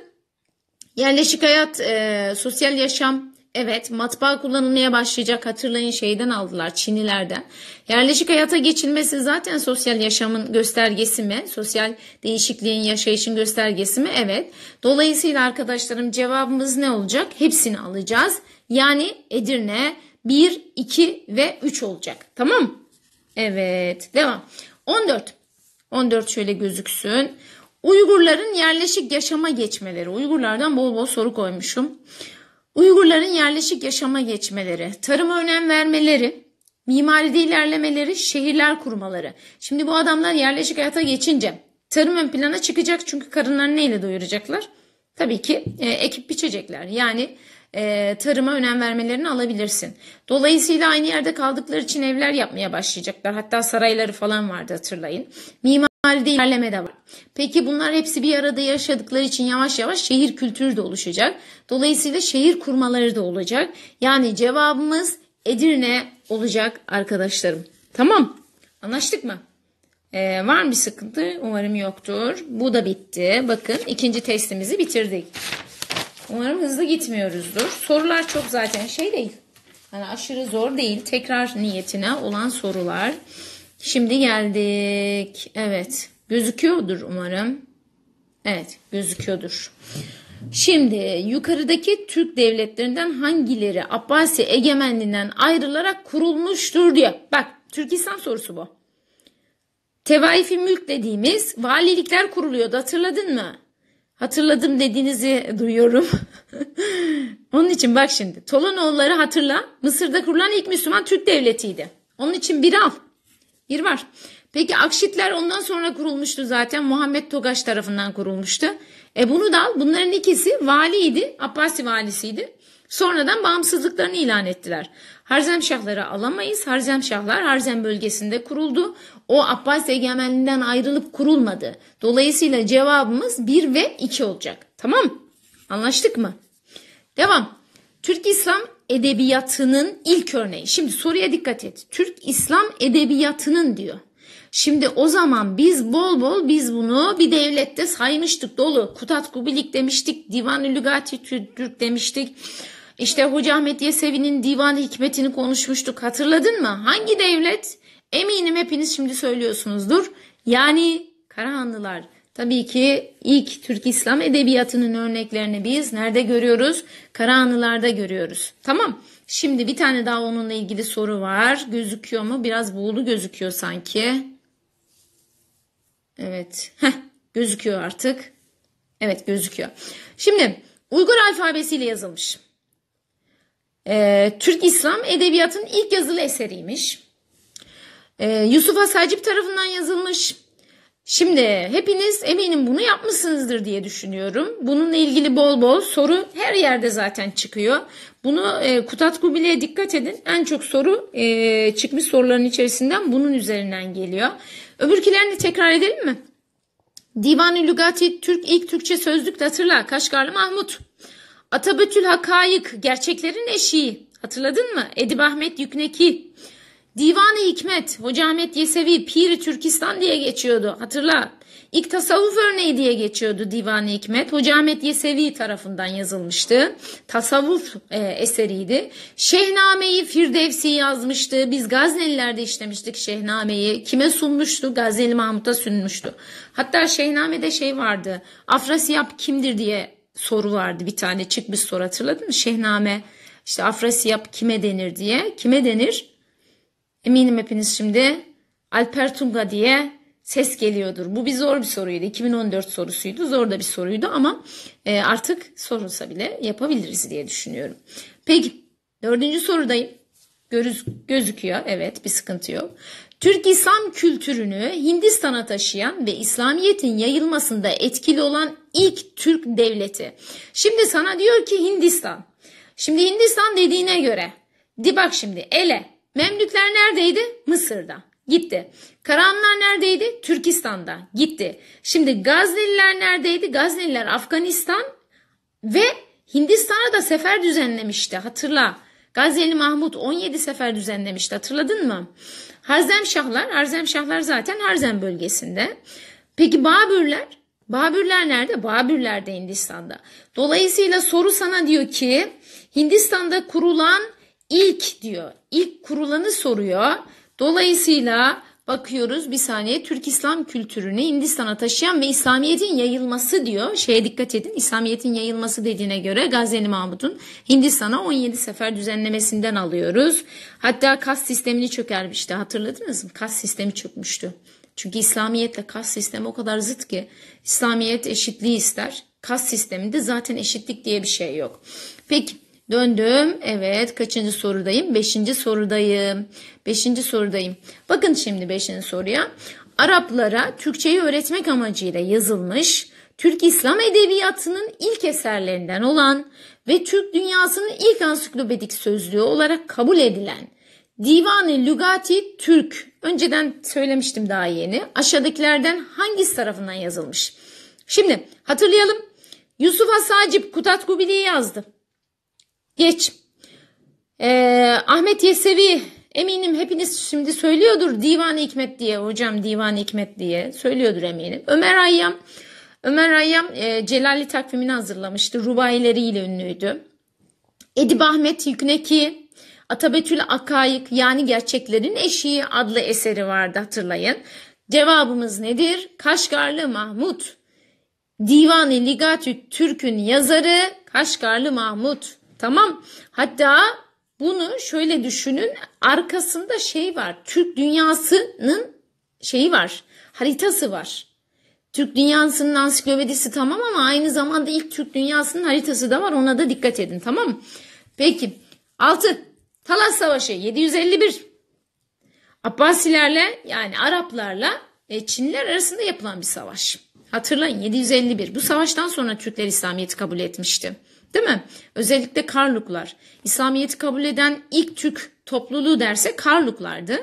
yerleşik hayat, e, sosyal yaşam Evet, matbaa kullanılmaya başlayacak hatırlayın şeyden aldılar, Çinilerden. Yerleşik hayata geçilmesi zaten sosyal yaşamın göstergesi mi? Sosyal değişikliğin yaşayışın göstergesi mi? Evet. Dolayısıyla arkadaşlarım cevabımız ne olacak? Hepsini alacağız. Yani Edirne 1, 2 ve 3 olacak. Tamam Evet, devam. 14. 14 şöyle gözüksün. Uygurların yerleşik yaşama geçmeleri. Uygurlardan bol bol soru koymuşum. Uygurların yerleşik yaşama geçmeleri, tarıma önem vermeleri, mimaride ilerlemeleri, şehirler kurmaları. Şimdi bu adamlar yerleşik hayata geçince tarım ön plana çıkacak çünkü karınlarını neyle doyuracaklar? Tabii ki e, ekip biçecekler. Yani e, tarıma önem vermelerini alabilirsin. Dolayısıyla aynı yerde kaldıkları için evler yapmaya başlayacaklar. Hatta sarayları falan vardı hatırlayın. Mimar halde ilerleme de var. Peki bunlar hepsi bir arada yaşadıkları için yavaş yavaş şehir kültürü de oluşacak. Dolayısıyla şehir kurmaları da olacak. Yani cevabımız Edirne olacak arkadaşlarım. Tamam. Anlaştık mı? Ee, var mı sıkıntı? Umarım yoktur. Bu da bitti. Bakın ikinci testimizi bitirdik. Umarım hızlı gitmiyoruzdur. Sorular çok zaten şey değil. Hani aşırı zor değil. Tekrar niyetine olan sorular. Şimdi geldik. Evet. Gözüküyordur umarım. Evet gözüküyordur. Şimdi yukarıdaki Türk devletlerinden hangileri Abbasi egemenliğinden ayrılarak kurulmuştur diye. Bak Türkistan sorusu bu. Tevaifi mülk dediğimiz valilikler kuruluyordu hatırladın mı? Hatırladım dediğinizi duyuyorum. Onun için bak şimdi Tolanoğulları hatırla Mısır'da kurulan ilk Müslüman Türk devletiydi. Onun için bir al. Bir var. Peki Akşitler ondan sonra kurulmuştu zaten. Muhammed Togaş tarafından kurulmuştu. E bunu da al. Bunların ikisi valiydi. Abbasi valisiydi. Sonradan bağımsızlıklarını ilan ettiler. Harzemşahları alamayız. Harzemşahlar Harzem bölgesinde kuruldu. O Abbas egemenliğinden ayrılıp kurulmadı. Dolayısıyla cevabımız 1 ve 2 olacak. Tamam Anlaştık mı? Devam. Türk İslam edebiyatının ilk örneği. Şimdi soruya dikkat et. Türk İslam edebiyatının diyor. Şimdi o zaman biz bol bol biz bunu bir devlette saymıştık dolu. Kutat Kubilik demiştik, Divan-ı Lügati Türk demiştik. İşte Hoca Ahmet Yesevi'nin Divan-ı Hikmet'ini konuşmuştuk hatırladın mı? Hangi devlet? Eminim hepiniz şimdi söylüyorsunuzdur. Yani Karahanlılar Tabii ki ilk Türk İslam edebiyatının örneklerini biz nerede görüyoruz? Kara anılarda görüyoruz. Tamam. Şimdi bir tane daha onunla ilgili soru var. Gözüküyor mu? Biraz buğulu gözüküyor sanki. Evet. Heh, gözüküyor artık. Evet gözüküyor. Şimdi Uygur alfabesiyle yazılmış. Ee, Türk İslam Edebiyatı'nın ilk yazılı eseriymiş. Ee, Yusuf Asacip tarafından yazılmış. Şimdi hepiniz eminim bunu yapmışsınızdır diye düşünüyorum. Bununla ilgili bol bol soru her yerde zaten çıkıyor. Bunu e, Kutat Kubile'ye dikkat edin. En çok soru e, çıkmış soruların içerisinden bunun üzerinden geliyor. Öbürkilerini tekrar edelim mi? Divan-ı Lügati Türk ilk Türkçe sözlükte hatırla. Kaşgarlı Mahmut. Atabetül Hakayık gerçeklerin eşiği. Hatırladın mı? Edip Ahmet Yükneki. Divan-ı Hikmet, Hoca Ahmet Yesevi, Piri Türkistan diye geçiyordu. Hatırla. İlk tasavvuf örneği diye geçiyordu Divan-ı Hikmet. Hoca Ahmet Yesevi tarafından yazılmıştı. Tasavvuf e, eseriydi. Şehname'yi Firdevsi yazmıştı. Biz Gazneliler'de işlemiştik Şehname'yi. Kime sunmuştu? Gazneli Mahmut'a sunmuştu. Hatta Şehname'de şey vardı. Afrasiyap kimdir diye soru vardı bir tane çıkmış soru hatırladın mı? Şehname işte Afrasiyap kime denir diye. Kime denir? Eminim hepiniz şimdi Alper Tunga diye ses geliyordur. Bu bir zor bir soruydu. 2014 sorusuydu. Zor da bir soruydu ama e, artık sorulsa bile yapabiliriz diye düşünüyorum. Peki dördüncü sorudayım. Görüz, gözüküyor. Evet bir sıkıntı yok. Türk İslam kültürünü Hindistan'a taşıyan ve İslamiyet'in yayılmasında etkili olan ilk Türk devleti. Şimdi sana diyor ki Hindistan. Şimdi Hindistan dediğine göre. Di bak şimdi ele Memlükler neredeydi? Mısır'da. Gitti. Karanlar neredeydi? Türkistan'da. Gitti. Şimdi Gazneliler neredeydi? Gazneliler Afganistan ve Hindistan'a da sefer düzenlemişti. Hatırla. Gazeli Mahmut 17 sefer düzenlemişti. Hatırladın mı? Harzemşahlar, Harzemşahlar zaten Harzem bölgesinde. Peki Babürler? Babürler nerede? Babürler de Hindistan'da. Dolayısıyla soru sana diyor ki Hindistan'da kurulan ilk diyor ilk kurulanı soruyor. Dolayısıyla bakıyoruz bir saniye Türk İslam kültürünü Hindistan'a taşıyan ve İslamiyet'in yayılması diyor. Şeye dikkat edin İslamiyet'in yayılması dediğine göre Gazeli Mahmud'un Hindistan'a 17 sefer düzenlemesinden alıyoruz. Hatta kas sistemini çökermişti hatırladınız mı? Kas sistemi çökmüştü. Çünkü İslamiyetle kas sistemi o kadar zıt ki İslamiyet eşitliği ister. Kas sisteminde zaten eşitlik diye bir şey yok. Peki Döndüm. Evet kaçıncı sorudayım? Beşinci sorudayım. Beşinci sorudayım. Bakın şimdi beşinci soruya. Araplara Türkçeyi öğretmek amacıyla yazılmış Türk İslam Edebiyatı'nın ilk eserlerinden olan ve Türk dünyasının ilk ansiklopedik sözlüğü olarak kabul edilen Divan-ı Lügati Türk. Önceden söylemiştim daha yeni. Aşağıdakilerden hangisi tarafından yazılmış? Şimdi hatırlayalım. Yusuf Asacip Kutat Kubili yazdı. Geç. Ee, Ahmet Yesevi eminim hepiniz şimdi söylüyordur divan hikmet diye hocam divan hikmet diye söylüyordur eminim. Ömer Ayyam Ömer Ayyam e, Celali takvimini hazırlamıştı. Rubaileriyle ünlüydü. Edip Ahmet Yükneki Atabetül Akayık yani gerçeklerin eşiği adlı eseri vardı hatırlayın. Cevabımız nedir? Kaşgarlı Mahmut. Divani Ligatü Türk'ün yazarı Kaşgarlı Mahmut. Tamam. Hatta bunu şöyle düşünün. Arkasında şey var. Türk dünyasının şeyi var. Haritası var. Türk dünyasının ansiklopedisi tamam ama aynı zamanda ilk Türk dünyasının haritası da var. Ona da dikkat edin tamam mı? Peki. 6. Talas Savaşı 751. Abbasilerle yani Araplarla e, Çinliler arasında yapılan bir savaş. Hatırlayın 751. Bu savaştan sonra Türkler İslamiyet'i kabul etmişti. Değil mi? Özellikle Karluklar. İslamiyet'i kabul eden ilk Türk topluluğu derse Karluklardı.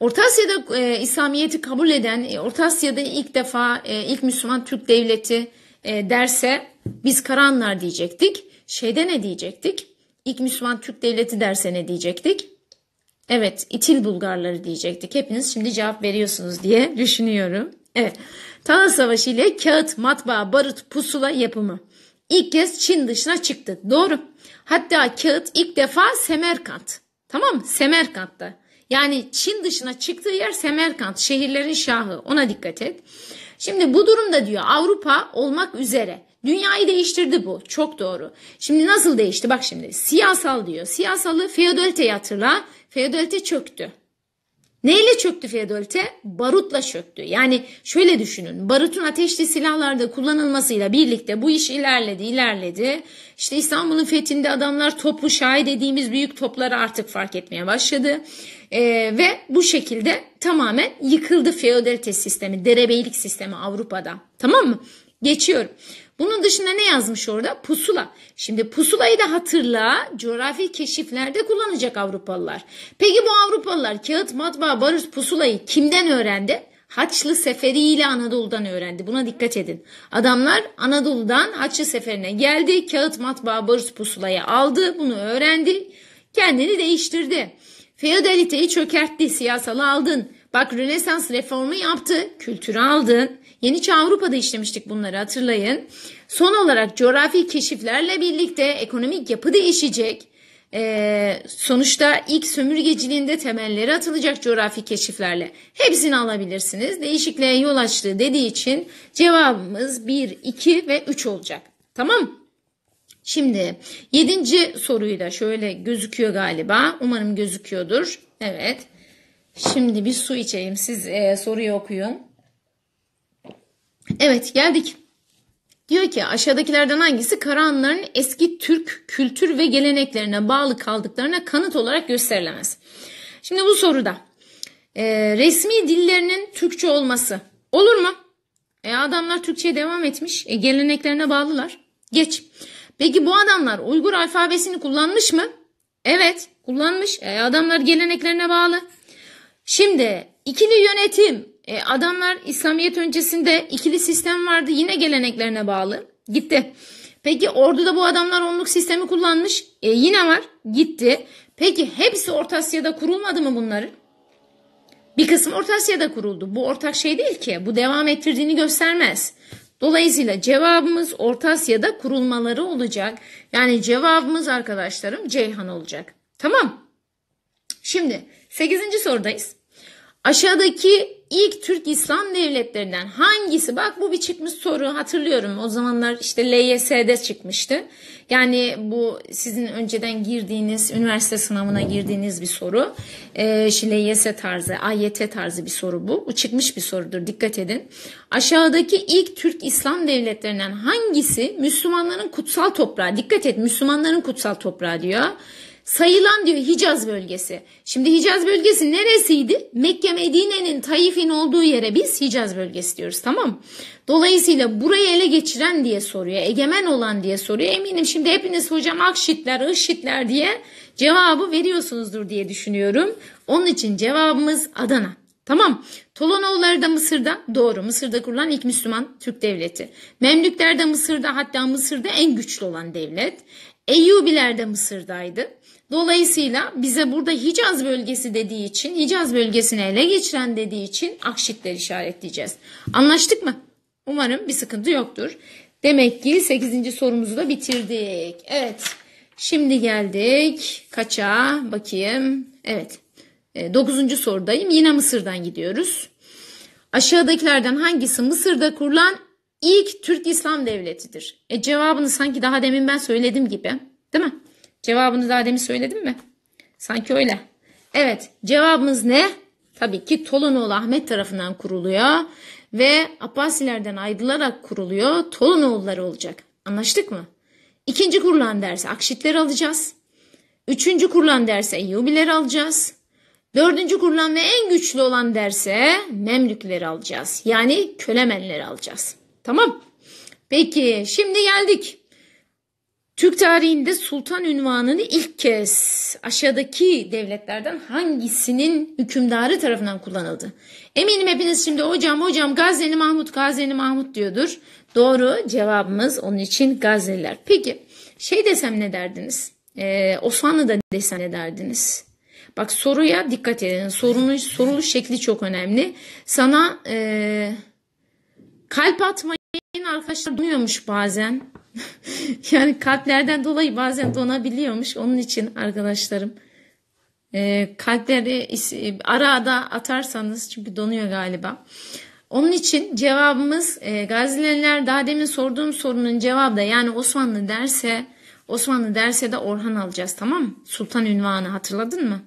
Orta Asya'da e, İslamiyet'i kabul eden, e, Orta Asya'da ilk defa e, ilk Müslüman Türk devleti e, derse biz Karanlar diyecektik. Şeyde ne diyecektik? İlk Müslüman Türk devleti derse ne diyecektik? Evet, İtil Bulgarları diyecektik. Hepiniz şimdi cevap veriyorsunuz diye düşünüyorum. Evet. Tana Savaşı ile kağıt, matbaa, barut, pusula yapımı ilk kez Çin dışına çıktı. Doğru. Hatta kağıt ilk defa Semerkant. Tamam mı? Semerkant'ta. Yani Çin dışına çıktığı yer Semerkant. Şehirlerin şahı. Ona dikkat et. Şimdi bu durumda diyor Avrupa olmak üzere. Dünyayı değiştirdi bu. Çok doğru. Şimdi nasıl değişti? Bak şimdi siyasal diyor. Siyasalı feodaliteyi hatırla. Feodalite çöktü. Neyle çöktü feodalite? Barutla çöktü. Yani şöyle düşünün. Barutun ateşli silahlarda kullanılmasıyla birlikte bu iş ilerledi, ilerledi. İşte İstanbul'un fethinde adamlar toplu şahi dediğimiz büyük topları artık fark etmeye başladı. Ee, ve bu şekilde tamamen yıkıldı feodalite sistemi, derebeylik sistemi Avrupa'da. Tamam mı? Geçiyorum. Bunun dışında ne yazmış orada? Pusula. Şimdi pusulayı da hatırla coğrafi keşiflerde kullanacak Avrupalılar. Peki bu Avrupalılar kağıt, matbaa, barut, pusulayı kimden öğrendi? Haçlı Seferi ile Anadolu'dan öğrendi. Buna dikkat edin. Adamlar Anadolu'dan Haçlı Seferi'ne geldi. Kağıt, matbaa, barut pusulayı aldı. Bunu öğrendi. Kendini değiştirdi. Feodaliteyi çökertti. Siyasalı aldın. Bak Rönesans reformu yaptı. Kültürü aldın. Yeniçi Avrupa'da işlemiştik bunları hatırlayın. Son olarak coğrafi keşiflerle birlikte ekonomik yapı değişecek. Ee, sonuçta ilk sömürgeciliğinde temelleri atılacak coğrafi keşiflerle. Hepsini alabilirsiniz. Değişikliğe yol açtı dediği için cevabımız 1, 2 ve 3 olacak. Tamam Şimdi yedinci soruyu da şöyle gözüküyor galiba. Umarım gözüküyordur. Evet. Şimdi bir su içeyim. Siz e, soruyu okuyun. Evet geldik. Diyor ki aşağıdakilerden hangisi Karahanlıların eski Türk kültür ve geleneklerine bağlı kaldıklarına kanıt olarak gösterilemez. Şimdi bu soruda e, resmi dillerinin Türkçe olması olur mu? E adamlar Türkçe'ye devam etmiş. E, geleneklerine bağlılar. Geç. Peki bu adamlar Uygur alfabesini kullanmış mı? Evet kullanmış. E, adamlar geleneklerine bağlı. Şimdi ikili yönetim e, adamlar İslamiyet öncesinde ikili sistem vardı yine geleneklerine bağlı. Gitti. Peki orduda bu adamlar onluk sistemi kullanmış. E, yine var. Gitti. Peki hepsi Orta Asya'da kurulmadı mı bunların? Bir kısım Orta Asya'da kuruldu. Bu ortak şey değil ki. Bu devam ettirdiğini göstermez. Dolayısıyla cevabımız Orta Asya'da kurulmaları olacak. Yani cevabımız arkadaşlarım Ceyhan olacak. Tamam. Şimdi 8. sorudayız. Aşağıdaki ilk Türk İslam devletlerinden hangisi? Bak bu bir çıkmış soru hatırlıyorum. O zamanlar işte LYS'de çıkmıştı. Yani bu sizin önceden girdiğiniz, üniversite sınavına girdiğiniz bir soru. E, işte LYS tarzı, AYT tarzı bir soru bu. Bu çıkmış bir sorudur dikkat edin. Aşağıdaki ilk Türk İslam devletlerinden hangisi Müslümanların kutsal toprağı? Dikkat et Müslümanların kutsal toprağı diyor sayılan diyor Hicaz bölgesi. Şimdi Hicaz bölgesi neresiydi? Mekke Medine'nin Taif'in olduğu yere biz Hicaz bölgesi diyoruz tamam Dolayısıyla burayı ele geçiren diye soruyor. Egemen olan diye soruyor. Eminim şimdi hepiniz hocam Akşitler, IŞİD'ler diye cevabı veriyorsunuzdur diye düşünüyorum. Onun için cevabımız Adana. Tamam. Tolonoğulları da Mısır'da doğru. Mısır'da kurulan ilk Müslüman Türk devleti. Memlükler de Mısır'da hatta Mısır'da en güçlü olan devlet. Eyyubiler de Mısır'daydı. Dolayısıyla bize burada Hicaz bölgesi dediği için, Hicaz bölgesini ele geçiren dediği için Akşitler işaretleyeceğiz. Anlaştık mı? Umarım bir sıkıntı yoktur. Demek ki 8. sorumuzu da bitirdik. Evet. Şimdi geldik. Kaça? Bakayım. Evet. 9. E, sorudayım. Yine Mısır'dan gidiyoruz. Aşağıdakilerden hangisi Mısır'da kurulan ilk Türk İslam devletidir? E cevabını sanki daha demin ben söyledim gibi. Değil mi? Cevabını daha demin söyledim mi? Sanki öyle. Evet cevabımız ne? Tabii ki Tolunoğlu Ahmet tarafından kuruluyor ve Abbasilerden ayrılarak kuruluyor. Tolunoğulları olacak. Anlaştık mı? İkinci kurulan derse Akşitleri alacağız. Üçüncü kurulan derse Eyyubileri alacağız. Dördüncü kurulan ve en güçlü olan derse Memlükleri alacağız. Yani Kölemenleri alacağız. Tamam. Peki şimdi geldik. Türk tarihinde sultan ünvanını ilk kez aşağıdaki devletlerden hangisinin hükümdarı tarafından kullanıldı? Eminim hepiniz şimdi hocam hocam Gazze'li Mahmut Gazze'li Mahmut diyordur. Doğru cevabımız onun için Gazze'liler. Peki şey desem ne derdiniz? Ee, Osmanlı'da desem ne derdiniz? Bak soruya dikkat edin. Sorunun, sorulu şekli çok önemli. Sana e, kalp atmayın arkadaşlar duyuyormuş bazen. yani kalplerden dolayı bazen donabiliyormuş. Onun için arkadaşlarım e, kalpleri e, ara atarsanız çünkü donuyor galiba. Onun için cevabımız e, Gaziler daha demin sorduğum sorunun cevabı da yani Osmanlı derse Osmanlı derse de Orhan alacağız tamam mı? Sultan ünvanı hatırladın mı?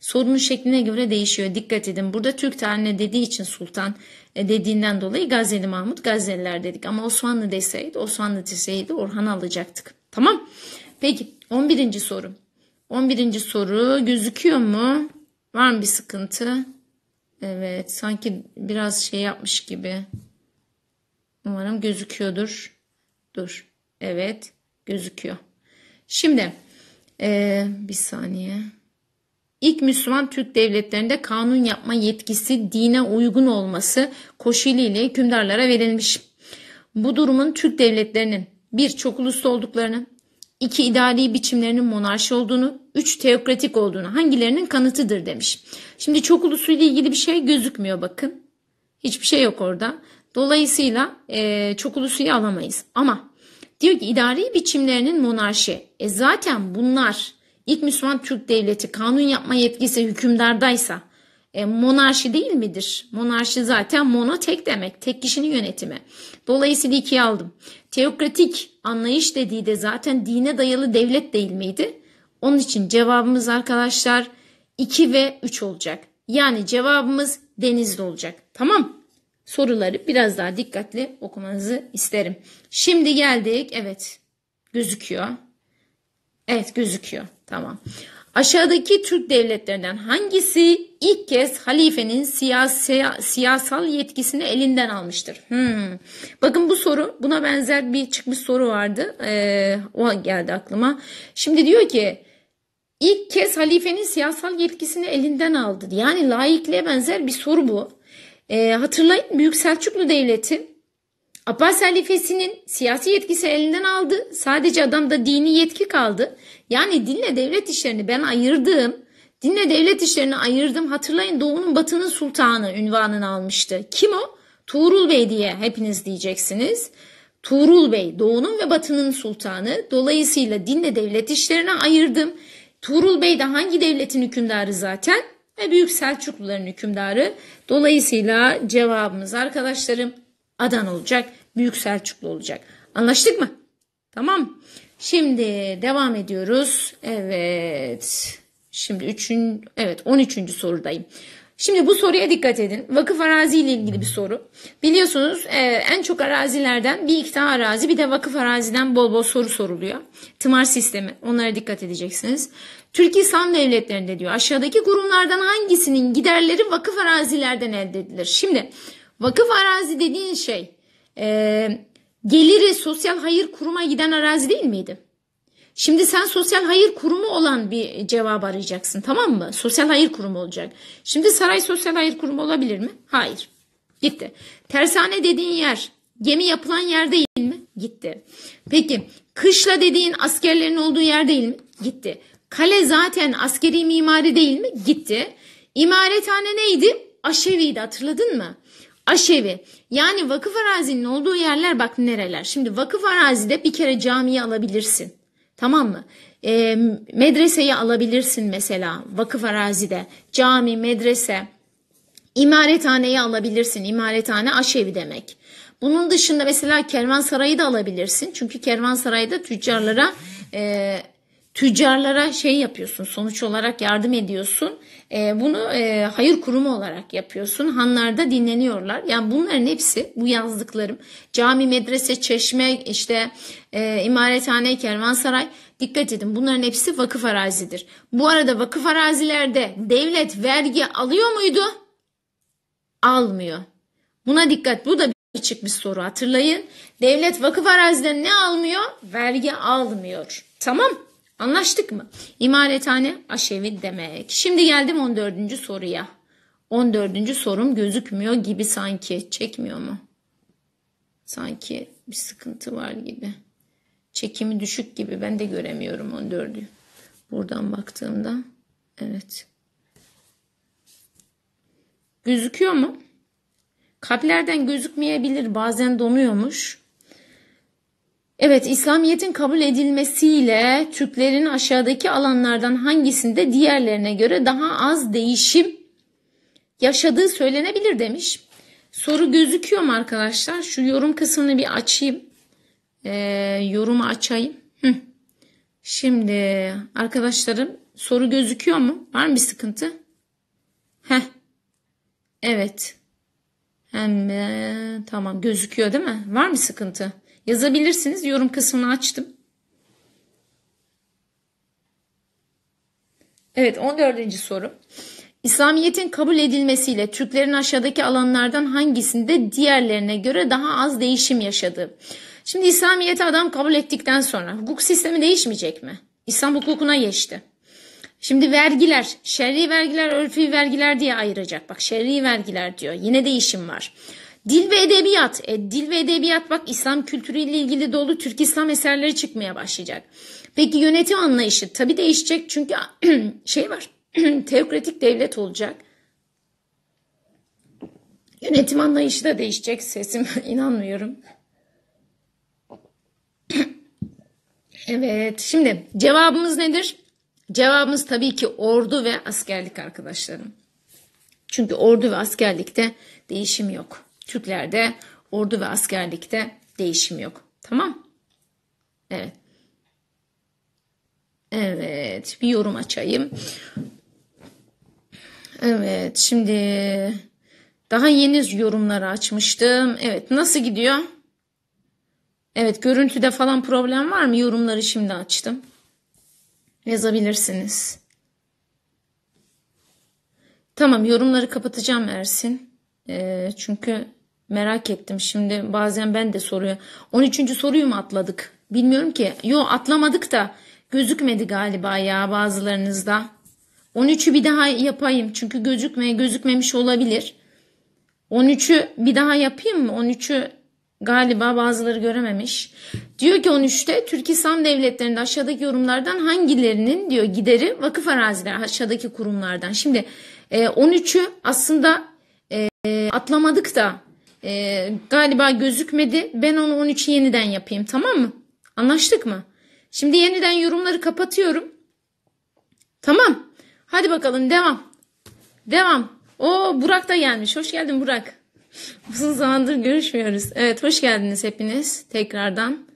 sorunun şekline göre değişiyor. Dikkat edin. Burada Türk tarihine dediği için sultan e, dediğinden dolayı Gazeli Mahmut Gazeliler dedik. Ama Osmanlı deseydi Osmanlı deseydi Orhan alacaktık. Tamam. Peki 11. soru. 11. soru gözüküyor mu? Var mı bir sıkıntı? Evet sanki biraz şey yapmış gibi. Umarım gözüküyordur. Dur. Evet gözüküyor. Şimdi ee, bir saniye. İlk Müslüman Türk devletlerinde kanun yapma yetkisi dine uygun olması koşuluyla hükümdarlara verilmiş. Bu durumun Türk devletlerinin bir çok uluslu olduklarını, iki idari biçimlerinin monarşi olduğunu, üç teokratik olduğunu hangilerinin kanıtıdır demiş. Şimdi çok uluslu ilgili bir şey gözükmüyor bakın. Hiçbir şey yok orada. Dolayısıyla e, çok ulusluyu alamayız. Ama diyor ki idari biçimlerinin monarşi. E zaten bunlar İlk Müslüman Türk devleti kanun yapma yetkisi hükümdardaysa e, monarşi değil midir? Monarşi zaten mono tek demek. Tek kişinin yönetimi. Dolayısıyla ikiye aldım. Teokratik anlayış dediği de zaten dine dayalı devlet değil miydi? Onun için cevabımız arkadaşlar 2 ve 3 olacak. Yani cevabımız denizli olacak. Tamam Soruları biraz daha dikkatli okumanızı isterim. Şimdi geldik. Evet gözüküyor. Evet gözüküyor. Tamam. Aşağıdaki Türk devletlerinden hangisi ilk kez halifenin siyasi, siyasal yetkisini elinden almıştır? Hmm. Bakın bu soru buna benzer bir çıkmış soru vardı. Ee, o geldi aklıma. Şimdi diyor ki ilk kez halifenin siyasal yetkisini elinden aldı. Yani laikliğe benzer bir soru bu. Ee, hatırlayın Büyük Selçuklu Devleti Abbas halifesinin siyasi yetkisi elinden aldı. Sadece adamda dini yetki kaldı. Yani dinle devlet işlerini ben ayırdım. Dinle devlet işlerini ayırdım. Hatırlayın doğunun batının sultanı ünvanını almıştı. Kim o? Tuğrul Bey diye hepiniz diyeceksiniz. Tuğrul Bey doğunun ve batının sultanı. Dolayısıyla dinle devlet işlerine ayırdım. Tuğrul Bey de hangi devletin hükümdarı zaten? Ve Büyük Selçukluların hükümdarı. Dolayısıyla cevabımız arkadaşlarım Adan olacak. Büyük Selçuklu olacak. Anlaştık mı? Tamam. Şimdi devam ediyoruz. Evet. Şimdi üçün, evet 13. sorudayım. Şimdi bu soruya dikkat edin. Vakıf araziyle ilgili bir soru. Biliyorsunuz e, en çok arazilerden bir iki arazi bir de vakıf araziden bol bol soru soruluyor. Tımar sistemi onlara dikkat edeceksiniz. Türkiye İslam Devletleri'nde diyor aşağıdaki kurumlardan hangisinin giderleri vakıf arazilerden elde edilir? Şimdi vakıf arazi dediğin şey e, geliri sosyal hayır kuruma giden arazi değil miydi? Şimdi sen sosyal hayır kurumu olan bir cevap arayacaksın tamam mı? Sosyal hayır kurumu olacak. Şimdi saray sosyal hayır kurumu olabilir mi? Hayır. Gitti. Tersane dediğin yer gemi yapılan yer değil mi? Gitti. Peki kışla dediğin askerlerin olduğu yer değil mi? Gitti. Kale zaten askeri mimari değil mi? Gitti. İmarethane neydi? Aşeviydi hatırladın mı? aşevi. Yani vakıf arazinin olduğu yerler bak nereler. Şimdi vakıf arazide bir kere camiyi alabilirsin. Tamam mı? E, medreseyi alabilirsin mesela vakıf arazide. Cami, medrese, imarethaneyi alabilirsin. İmarethane aşevi demek. Bunun dışında mesela kervansarayı da alabilirsin. Çünkü kervansarayda tüccarlara e, tüccarlara şey yapıyorsun sonuç olarak yardım ediyorsun. E, bunu e, hayır kurumu olarak yapıyorsun. Hanlarda dinleniyorlar. Yani bunların hepsi bu yazdıklarım. Cami, medrese, çeşme, işte e, imarethane, kervansaray. Dikkat edin bunların hepsi vakıf arazidir. Bu arada vakıf arazilerde devlet vergi alıyor muydu? Almıyor. Buna dikkat. Bu da bir açık bir soru hatırlayın. Devlet vakıf araziden ne almıyor? Vergi almıyor. Tamam Anlaştık mı? İmarethane aşevi demek. Şimdi geldim 14. soruya. 14. sorum gözükmüyor gibi sanki. Çekmiyor mu? Sanki bir sıkıntı var gibi. Çekimi düşük gibi. Ben de göremiyorum 14'ü. Buradan baktığımda. Evet. Gözüküyor mu? Kalplerden gözükmeyebilir. Bazen donuyormuş. Evet İslamiyet'in kabul edilmesiyle Türklerin aşağıdaki alanlardan hangisinde diğerlerine göre daha az değişim yaşadığı söylenebilir demiş. Soru gözüküyor mu arkadaşlar? Şu yorum kısmını bir açayım. Ee, yorumu açayım. Hı. Şimdi arkadaşlarım soru gözüküyor mu? Var mı bir sıkıntı? Heh. Evet. Hem tamam gözüküyor değil mi? Var mı sıkıntı? Yazabilirsiniz. Yorum kısmını açtım. Evet 14. soru. İslamiyet'in kabul edilmesiyle Türklerin aşağıdaki alanlardan hangisinde diğerlerine göre daha az değişim yaşadı? Şimdi İslamiyet'i adam kabul ettikten sonra hukuk sistemi değişmeyecek mi? İslam hukukuna geçti. Şimdi vergiler, şerri vergiler, örfi vergiler diye ayıracak. Bak şerri vergiler diyor. Yine değişim var. Dil ve edebiyat. E, dil ve edebiyat bak İslam kültürüyle ilgili dolu Türk İslam eserleri çıkmaya başlayacak. Peki yönetim anlayışı tabi değişecek çünkü şey var. teokratik devlet olacak. Yönetim anlayışı da değişecek sesim inanmıyorum. evet şimdi cevabımız nedir? Cevabımız tabii ki ordu ve askerlik arkadaşlarım. Çünkü ordu ve askerlikte değişim yok. Türklerde ordu ve askerlikte değişim yok. Tamam? Evet. Evet, bir yorum açayım. Evet, şimdi daha yeni yorumları açmıştım. Evet, nasıl gidiyor? Evet, görüntüde falan problem var mı? Yorumları şimdi açtım. Yazabilirsiniz. Tamam, yorumları kapatacağım Ersin. Ee, çünkü Merak ettim şimdi bazen ben de soruyor. 13. soruyu mu atladık? Bilmiyorum ki. Yo atlamadık da gözükmedi galiba ya bazılarınızda. 13'ü bir daha yapayım çünkü gözükmeye gözükmemiş olabilir. 13'ü bir daha yapayım mı? 13'ü galiba bazıları görememiş. Diyor ki 13'te Türk İslam Devletleri'nde aşağıdaki yorumlardan hangilerinin diyor gideri vakıf araziler aşağıdaki kurumlardan. Şimdi 13'ü e, aslında e, atlamadık da ee, galiba gözükmedi. Ben onu onun için yeniden yapayım tamam mı? Anlaştık mı? Şimdi yeniden yorumları kapatıyorum. Tamam. Hadi bakalım devam. Devam. O Burak da gelmiş. Hoş geldin Burak. Uzun zamandır görüşmüyoruz. Evet hoş geldiniz hepiniz tekrardan.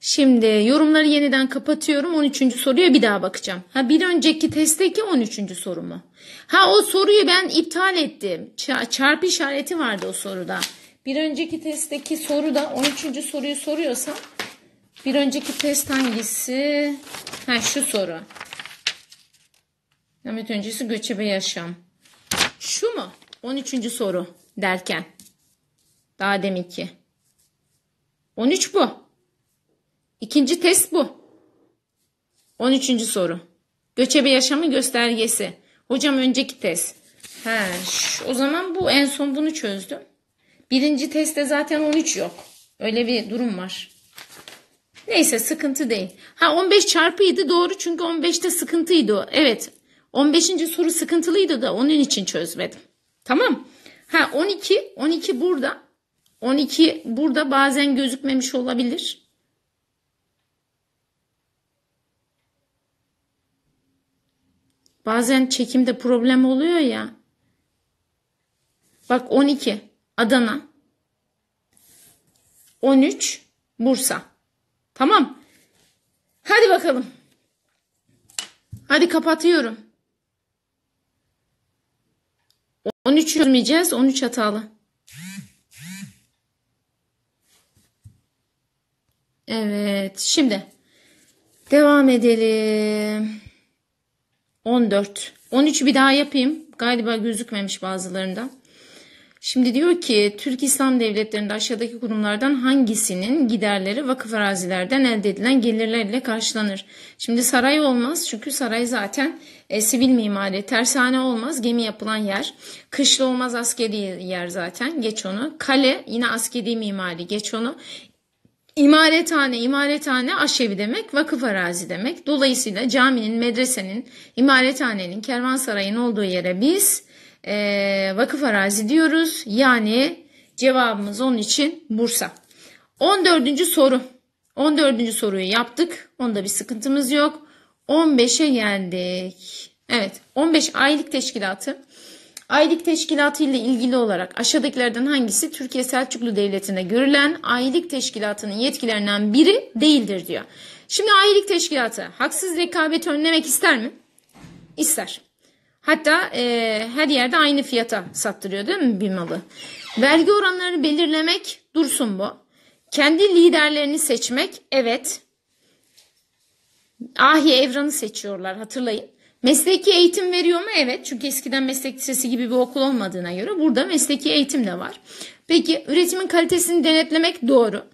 Şimdi yorumları yeniden kapatıyorum. 13. soruya bir daha bakacağım. Ha bir önceki testteki 13. soru mu? Ha o soruyu ben iptal ettim. Çarpı işareti vardı o soruda. Bir önceki testteki soru da 13. soruyu soruyorsam bir önceki test hangisi? Ha şu soru. Mehmet öncesi göçebe yaşam. Şu mu? 13. soru derken. Daha deminki. 13 bu. İkinci test bu. 13. soru. Göçebe yaşamı göstergesi. Hocam önceki test. Ha, şu, o zaman bu en son bunu çözdüm. Birinci testte zaten 13 yok. Öyle bir durum var. Neyse sıkıntı değil. Ha 15 çarpıydı doğru çünkü 15'te sıkıntıydı. Evet 15. soru sıkıntılıydı da onun için çözmedim. Tamam. Ha 12 12 burada. 12 burada bazen gözükmemiş olabilir. Bazen çekimde problem oluyor ya. Bak 12. Adana. 13 Bursa. Tamam. Hadi bakalım. Hadi kapatıyorum. 13 yürümeyeceğiz. 13 hatalı. Evet. Şimdi devam edelim. 14. 13'ü bir daha yapayım. Galiba gözükmemiş bazılarında. Şimdi diyor ki Türk İslam devletlerinde aşağıdaki kurumlardan hangisinin giderleri vakıf arazilerden elde edilen gelirlerle karşılanır? Şimdi saray olmaz çünkü saray zaten e, sivil mimari, tersane olmaz gemi yapılan yer, kışla olmaz askeri yer zaten geç onu, kale yine askeri mimari geç onu, İmarethane, imarethane aşevi demek, vakıf arazi demek. Dolayısıyla caminin, medresenin, imarethanenin, kervansarayın olduğu yere biz e, vakıf arazi diyoruz. Yani cevabımız onun için Bursa. 14. soru. 14. soruyu yaptık. Onda bir sıkıntımız yok. 15'e geldik. Evet 15 aylık teşkilatı. Aylık teşkilatı ile ilgili olarak aşağıdakilerden hangisi Türkiye Selçuklu Devleti'nde görülen aylık teşkilatının yetkilerinden biri değildir diyor. Şimdi aylık teşkilatı haksız rekabet önlemek ister mi? İster. Hatta e, her yerde aynı fiyata sattırıyor değil mi bir malı? Vergi oranlarını belirlemek dursun bu. Kendi liderlerini seçmek evet. Ahi Evran'ı seçiyorlar hatırlayın. Mesleki eğitim veriyor mu? Evet. Çünkü eskiden meslek lisesi gibi bir okul olmadığına göre burada mesleki eğitim de var. Peki üretimin kalitesini denetlemek doğru.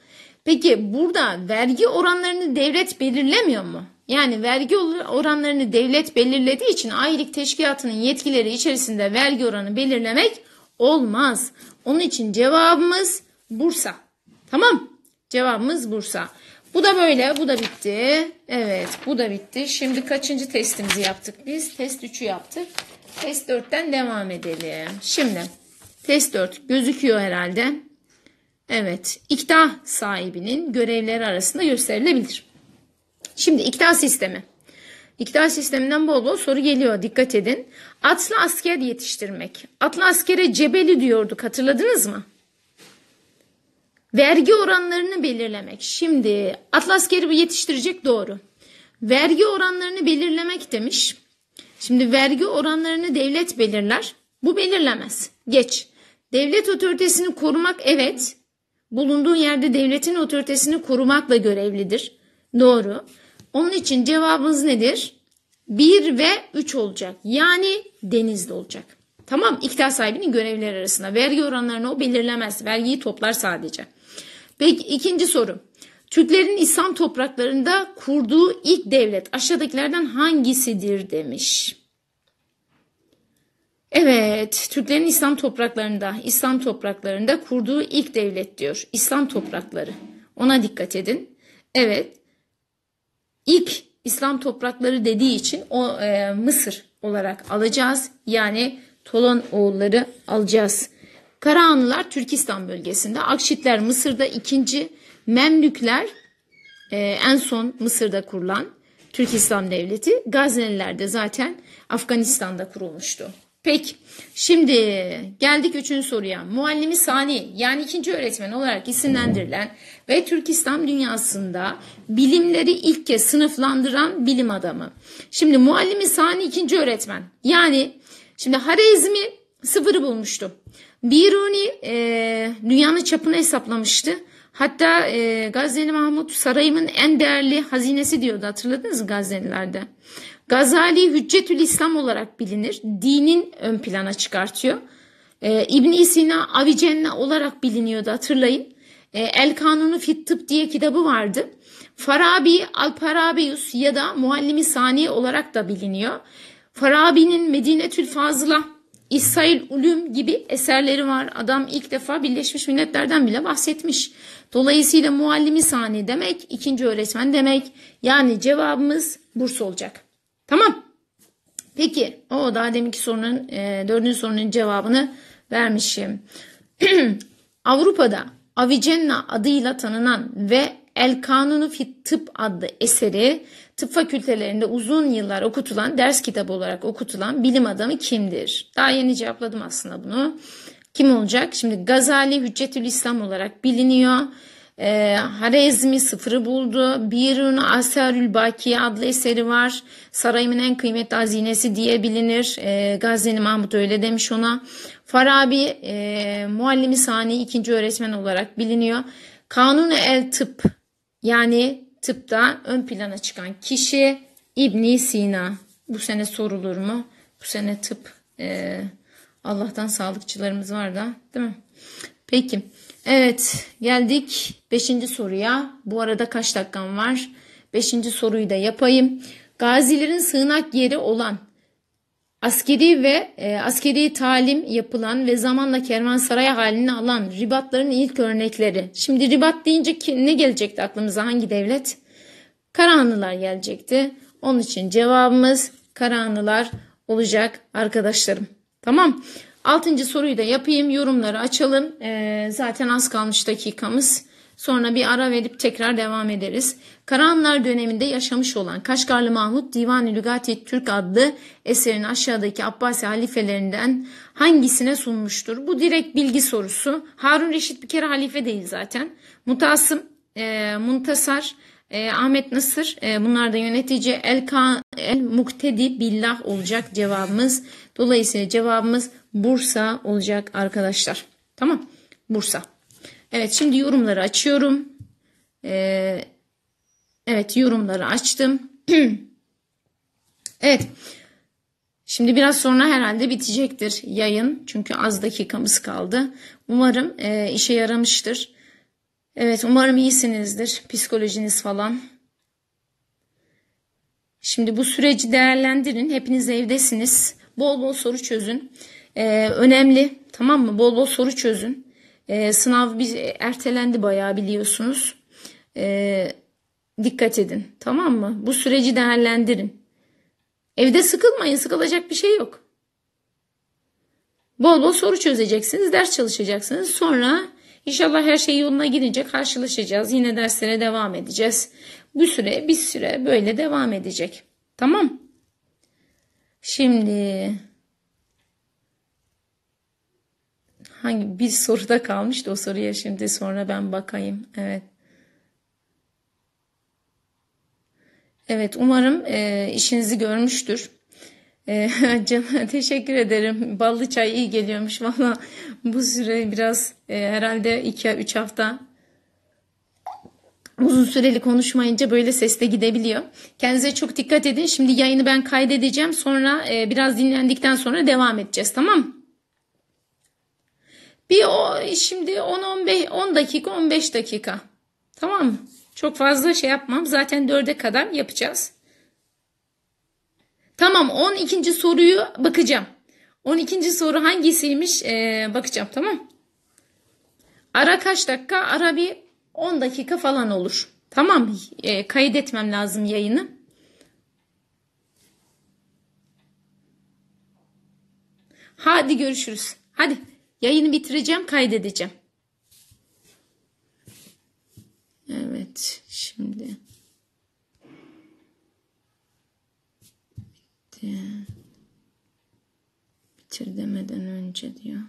Peki burada vergi oranlarını devlet belirlemiyor mu? yani vergi oranlarını devlet belirlediği için aylık teşkilatının yetkileri içerisinde vergi oranı belirlemek olmaz. Onun için cevabımız Bursa. Tamam. Cevabımız Bursa. Bu da böyle. Bu da bitti. Evet. Bu da bitti. Şimdi kaçıncı testimizi yaptık biz? Test 3'ü yaptık. Test 4'ten devam edelim. Şimdi test 4 gözüküyor herhalde. Evet. İktidar sahibinin görevleri arasında gösterilebilir. Şimdi ikna sistemi. İktidar sisteminden bol bol soru geliyor dikkat edin. Atlı asker yetiştirmek. Atlı askere cebeli diyorduk hatırladınız mı? Vergi oranlarını belirlemek. Şimdi atlı askeri bu yetiştirecek doğru. Vergi oranlarını belirlemek demiş. Şimdi vergi oranlarını devlet belirler. Bu belirlemez. Geç. Devlet otoritesini korumak evet. Bulunduğun yerde devletin otoritesini korumakla görevlidir. Doğru. Onun için cevabınız nedir? 1 ve 3 olacak. Yani denizli olacak. Tamam iktidar sahibinin görevleri arasında. Vergi oranlarını o belirlemez. Vergiyi toplar sadece. Peki ikinci soru. Türklerin İslam topraklarında kurduğu ilk devlet aşağıdakilerden hangisidir demiş. Evet, Türklerin İslam topraklarında, İslam topraklarında kurduğu ilk devlet diyor. İslam toprakları. Ona dikkat edin. Evet, ilk İslam toprakları dediği için o e, Mısır olarak alacağız. Yani Tolon oğulları alacağız. Karahanlılar Türkistan bölgesinde, Akşitler Mısır'da ikinci, Memlükler e, en son Mısır'da kurulan Türk İslam Devleti, Gazneliler de zaten Afganistan'da kurulmuştu. Peki şimdi geldik üçüncü soruya. Muallimi Sani yani ikinci öğretmen olarak isimlendirilen ve Türk İslam dünyasında bilimleri ilk kez sınıflandıran bilim adamı. Şimdi muallimi sani ikinci öğretmen. Yani şimdi Harezmi sıfırı bulmuştu. Biruni e, dünyanın çapını hesaplamıştı. Hatta e, Gazeli Mahmut sarayımın en değerli hazinesi diyordu hatırladınız mı Gazelilerde? Gazali Hüccetül İslam olarak bilinir. Dinin ön plana çıkartıyor. E, İbn Sina Avicenna olarak biliniyordu hatırlayın. E, El Kanunu Fit Tıp diye kitabı vardı. Farabi Alparabius ya da Muallimi Sani olarak da biliniyor. Farabi'nin Medinetül Fazla, İsrail Ulum gibi eserleri var. Adam ilk defa Birleşmiş Milletler'den bile bahsetmiş. Dolayısıyla Muallimi Sani demek, ikinci öğretmen demek. Yani cevabımız Bursa olacak. Tamam. Peki o daha deminki sorunun, e, dördüncü sorunun cevabını vermişim. Avrupa'da Avicenna adıyla tanınan ve El Kanunu Fit Tıp adlı eseri tıp fakültelerinde uzun yıllar okutulan, ders kitabı olarak okutulan bilim adamı kimdir? Daha yeni cevapladım aslında bunu. Kim olacak? Şimdi Gazali Hüccetül İslam olarak biliniyor. E, Harezmi sıfırı buldu. Birun Aserül Bakiye adlı eseri var. Sarayımın en kıymetli hazinesi diye bilinir. E, ee, Gazneli Mahmut öyle demiş ona. Farabi e, muallimi sani ikinci öğretmen olarak biliniyor. Kanun el tıp yani tıpta ön plana çıkan kişi İbni Sina. Bu sene sorulur mu? Bu sene tıp e, Allah'tan sağlıkçılarımız var da değil mi? Peki. Evet geldik 5. soruya. Bu arada kaç dakikam var? 5. soruyu da yapayım. Gazilerin sığınak yeri olan Askeri ve e, askeri talim yapılan ve zamanla kervansaray halini alan ribatların ilk örnekleri. Şimdi ribat deyince ki, ne gelecekti aklımıza hangi devlet? Karahanlılar gelecekti. Onun için cevabımız Karahanlılar olacak arkadaşlarım. Tamam. Altıncı soruyu da yapayım. Yorumları açalım. E, zaten az kalmış dakikamız. Sonra bir ara verip tekrar devam ederiz. Karahanlar döneminde yaşamış olan Kaşgarlı Mahmut Divan-ı Lügati Türk adlı eserini aşağıdaki Abbasi halifelerinden hangisine sunmuştur? Bu direkt bilgi sorusu. Harun Reşit bir kere halife değil zaten. Mutasım, e, Muntasar, e, Ahmet Nasır e, bunlar da yönetici El, El Muktedi Billah olacak cevabımız. Dolayısıyla cevabımız Bursa olacak arkadaşlar. Tamam Bursa. Evet şimdi yorumları açıyorum. Ee, evet yorumları açtım. evet. Şimdi biraz sonra herhalde bitecektir yayın. Çünkü az dakikamız kaldı. Umarım e, işe yaramıştır. Evet umarım iyisinizdir. Psikolojiniz falan. Şimdi bu süreci değerlendirin. Hepiniz evdesiniz. Bol bol soru çözün. Ee, önemli tamam mı? Bol bol soru çözün. E, sınav biz ertelendi bayağı biliyorsunuz. E, dikkat edin tamam mı? Bu süreci değerlendirin. Evde sıkılmayın sıkılacak bir şey yok. Bol bol soru çözeceksiniz, ders çalışacaksınız. Sonra inşallah her şey yoluna girince karşılaşacağız. Yine derslere devam edeceğiz. Bu süre bir süre böyle devam edecek. Tamam. Şimdi hangi bir soruda kalmıştı o soruya şimdi sonra ben bakayım. Evet. Evet umarım e, işinizi görmüştür. E, Cem teşekkür ederim. Ballı çay iyi geliyormuş. Valla bu süre biraz e, herhalde 2-3 hafta uzun süreli konuşmayınca böyle sesle gidebiliyor. Kendinize çok dikkat edin. Şimdi yayını ben kaydedeceğim. Sonra e, biraz dinlendikten sonra devam edeceğiz tamam mı? Bir o şimdi 10-15 10 dakika 15 dakika. Tamam mı? Çok fazla şey yapmam. Zaten 4'e kadar yapacağız. Tamam 12. soruyu bakacağım. 12. soru hangisiymiş ee, bakacağım tamam. Ara kaç dakika? Ara bir 10 dakika falan olur. Tamam e, kaydetmem lazım yayını. Hadi görüşürüz. Hadi. Yayını bitireceğim, kaydedeceğim. Evet, şimdi. Bitti. Bitir demeden önce diyor.